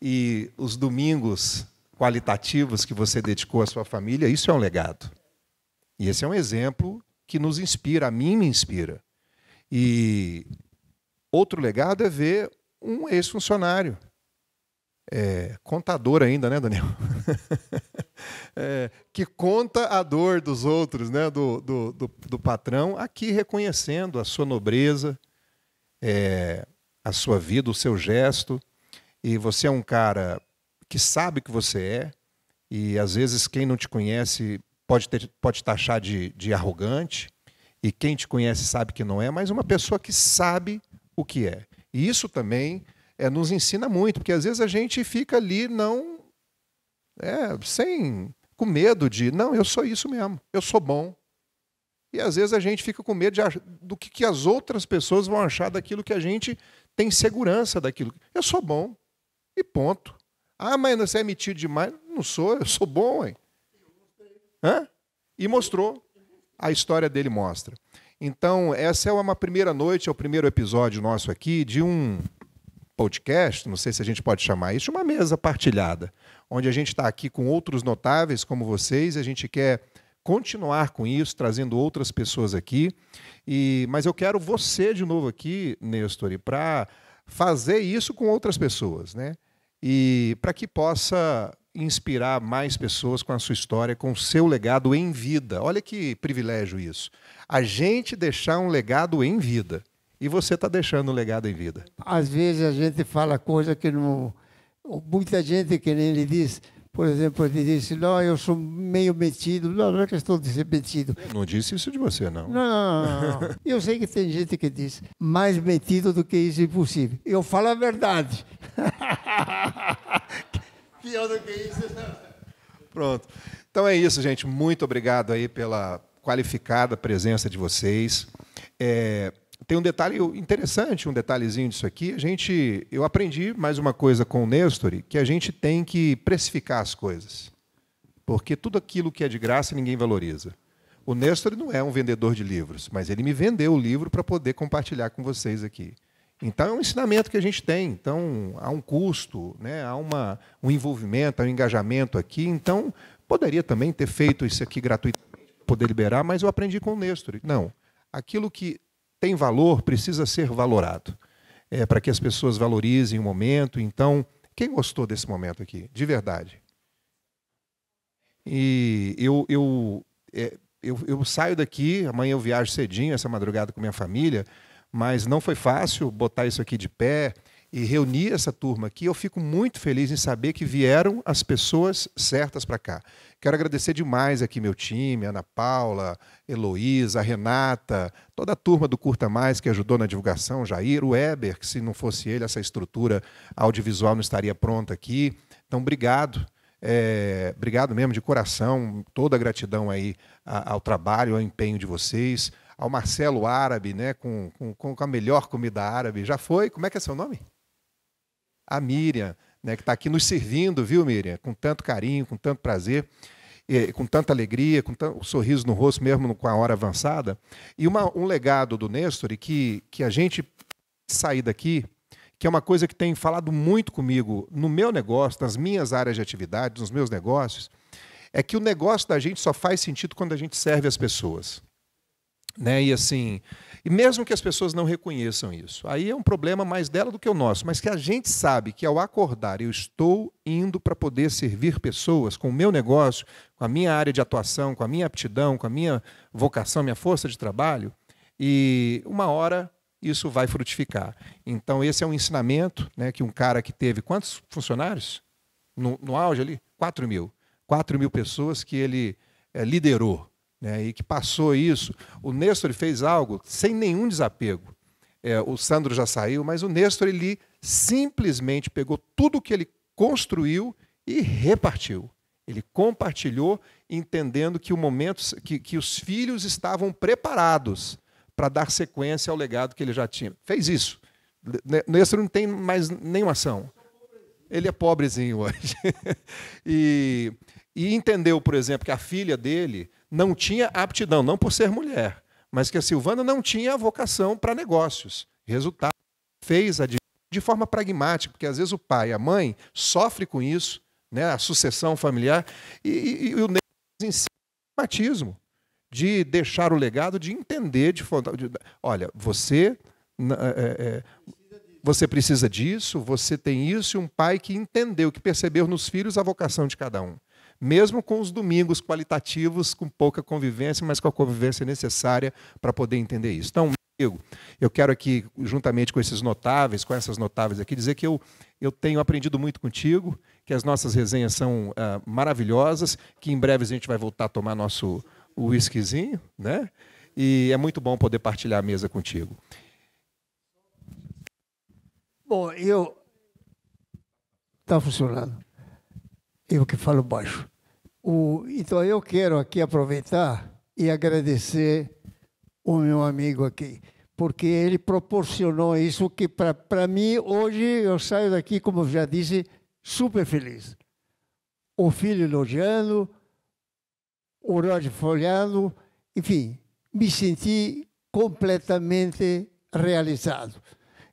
e os domingos qualitativos que você dedicou à sua família, isso é um legado. E esse é um exemplo que nos inspira, a mim me inspira. E outro legado é ver um ex-funcionário, é, contador ainda, né, Daniel? é, que conta a dor dos outros, né, do, do, do, do patrão, aqui reconhecendo a sua nobreza, é, a sua vida, o seu gesto. E você é um cara que sabe que você é, e às vezes quem não te conhece pode, ter, pode taxar de, de arrogante, e quem te conhece sabe que não é, mas uma pessoa que sabe o que é. E isso também é, nos ensina muito, porque às vezes a gente fica ali não. É, sem com medo de, não, eu sou isso mesmo, eu sou bom. E às vezes a gente fica com medo de do que, que as outras pessoas vão achar daquilo que a gente tem segurança daquilo. Eu sou bom. E ponto. Ah, mas você é metido demais. Não sou, eu sou bom, hein? Hã? E mostrou. A história dele mostra. Então, essa é uma primeira noite, é o primeiro episódio nosso aqui de um podcast, não sei se a gente pode chamar isso, de uma mesa partilhada onde a gente está aqui com outros notáveis como vocês. A gente quer continuar com isso, trazendo outras pessoas aqui. E, mas eu quero você de novo aqui, Nestor, para fazer isso com outras pessoas, né? E para que possa inspirar mais pessoas com a sua história, com o seu legado em vida. Olha que privilégio isso. A gente deixar um legado em vida. E você está deixando um legado em vida. Às vezes a gente fala coisa que não muita gente que nem ele diz, por exemplo, ele disse, assim, não, eu sou meio metido. Não, não é questão de ser metido. Eu não disse isso de você, não. Não, não, não, não. eu sei que tem gente que diz, mais metido do que isso é impossível. Eu falo a verdade. Pior do que isso, né? Pronto. Então é isso, gente. Muito obrigado aí pela qualificada presença de vocês. É, tem um detalhe interessante, um detalhezinho disso aqui. A gente, eu aprendi mais uma coisa com o Nestor, que a gente tem que precificar as coisas. Porque tudo aquilo que é de graça ninguém valoriza. O Nestor não é um vendedor de livros, mas ele me vendeu o livro para poder compartilhar com vocês aqui. Então é um ensinamento que a gente tem. Então há um custo, né? há uma, um envolvimento, há um engajamento aqui. Então poderia também ter feito isso aqui gratuitamente, poder liberar, mas eu aprendi com o Nestor. Não. Aquilo que tem valor precisa ser valorado, é, para que as pessoas valorizem o momento. Então, quem gostou desse momento aqui, de verdade? E eu, eu, é, eu, eu, saio daqui, amanhã eu viajo cedinho, essa madrugada com minha família, mas não foi fácil botar isso aqui de pé e reunir essa turma aqui. Eu fico muito feliz em saber que vieram as pessoas certas para cá. Quero agradecer demais aqui meu time, Ana Paula, Heloísa, Renata, toda a turma do Curta Mais que ajudou na divulgação, Jair, o Weber, que se não fosse ele, essa estrutura audiovisual não estaria pronta aqui. Então, obrigado. É, obrigado mesmo, de coração, toda a gratidão aí ao trabalho, ao empenho de vocês, ao Marcelo Árabe, né, com, com, com a melhor comida árabe. Já foi? Como é que é seu nome? A Miriam né, que está aqui nos servindo, viu, Miriam? Com tanto carinho, com tanto prazer, com tanta alegria, com tanto sorriso no rosto, mesmo com a hora avançada. E uma, um legado do Nestor e que, que a gente sair daqui que é uma coisa que tem falado muito comigo no meu negócio, nas minhas áreas de atividade, nos meus negócios, é que o negócio da gente só faz sentido quando a gente serve as pessoas. Né? E assim, e mesmo que as pessoas não reconheçam isso, aí é um problema mais dela do que o nosso, mas que a gente sabe que ao acordar eu estou indo para poder servir pessoas com o meu negócio, com a minha área de atuação, com a minha aptidão, com a minha vocação, minha força de trabalho, e uma hora isso vai frutificar. Então esse é um ensinamento né, que um cara que teve quantos funcionários? No, no auge ali? 4 mil. 4 mil pessoas que ele é, liderou né, e que passou isso. O Nestor fez algo sem nenhum desapego. É, o Sandro já saiu, mas o Nestor ele simplesmente pegou tudo que ele construiu e repartiu. Ele compartilhou, entendendo que o momento que, que os filhos estavam preparados para dar sequência ao legado que ele já tinha. Fez isso. Nestor não tem mais nenhuma ação. Ele é pobrezinho hoje. e, e entendeu, por exemplo, que a filha dele não tinha aptidão, não por ser mulher, mas que a Silvana não tinha vocação para negócios. Resultado, fez a de forma pragmática, porque às vezes o pai, a mãe sofre com isso, né, a sucessão familiar, e, e, e o negócio ensina o matismo de deixar o legado, de entender, de, de olha, você é, é, é, você precisa disso, você tem isso, e um pai que entendeu, que percebeu nos filhos a vocação de cada um mesmo com os domingos qualitativos, com pouca convivência, mas com a convivência necessária para poder entender isso. Então, amigo, eu quero aqui, juntamente com esses notáveis, com essas notáveis aqui, dizer que eu, eu tenho aprendido muito contigo, que as nossas resenhas são ah, maravilhosas, que em breve a gente vai voltar a tomar nosso whiskyzinho, né? E é muito bom poder partilhar a mesa contigo. Bom, eu. Está funcionando eu que falo baixo. O, então eu quero aqui aproveitar e agradecer o meu amigo aqui, porque ele proporcionou isso que para mim hoje eu saio daqui, como já disse, super feliz. O filho elogiando, o Roger folhando, enfim, me senti completamente realizado.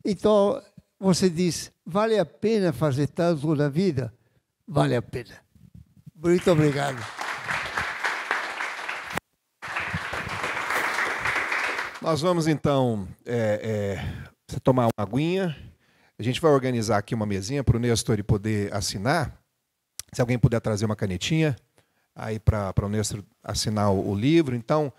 Então, você diz, vale a pena fazer tanto na vida? vale a pena. Muito obrigado. Nós vamos então é, é, tomar uma aguinha. A gente vai organizar aqui uma mesinha para o Nestor poder assinar. Se alguém puder trazer uma canetinha aí para o Nestor assinar o, o, livro. Então,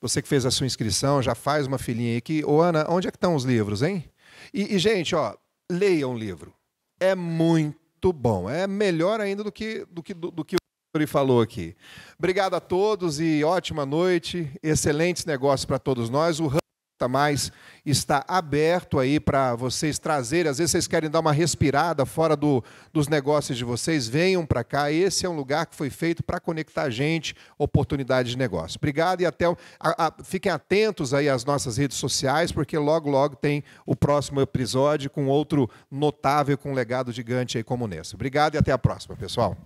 você que fez a sua inscrição, já faz uma filhinha aqui. Ô, Ana, onde é que estão os livros, hein? E, e gente, ó, leiam o livro. É muito muito bom. É melhor ainda do que, do que, do, do que o Yuri falou aqui. Obrigado a todos e ótima noite. Excelentes negócios para todos nós. O Tá mas está aberto aí para vocês trazerem. Às vezes vocês querem dar uma respirada fora do, dos negócios de vocês, venham para cá. Esse é um lugar que foi feito para conectar gente, oportunidade de negócio. Obrigado e até. A, a, fiquem atentos aí às nossas redes sociais, porque logo, logo tem o próximo episódio com outro notável, com um legado gigante aí como nesse. Obrigado e até a próxima, pessoal.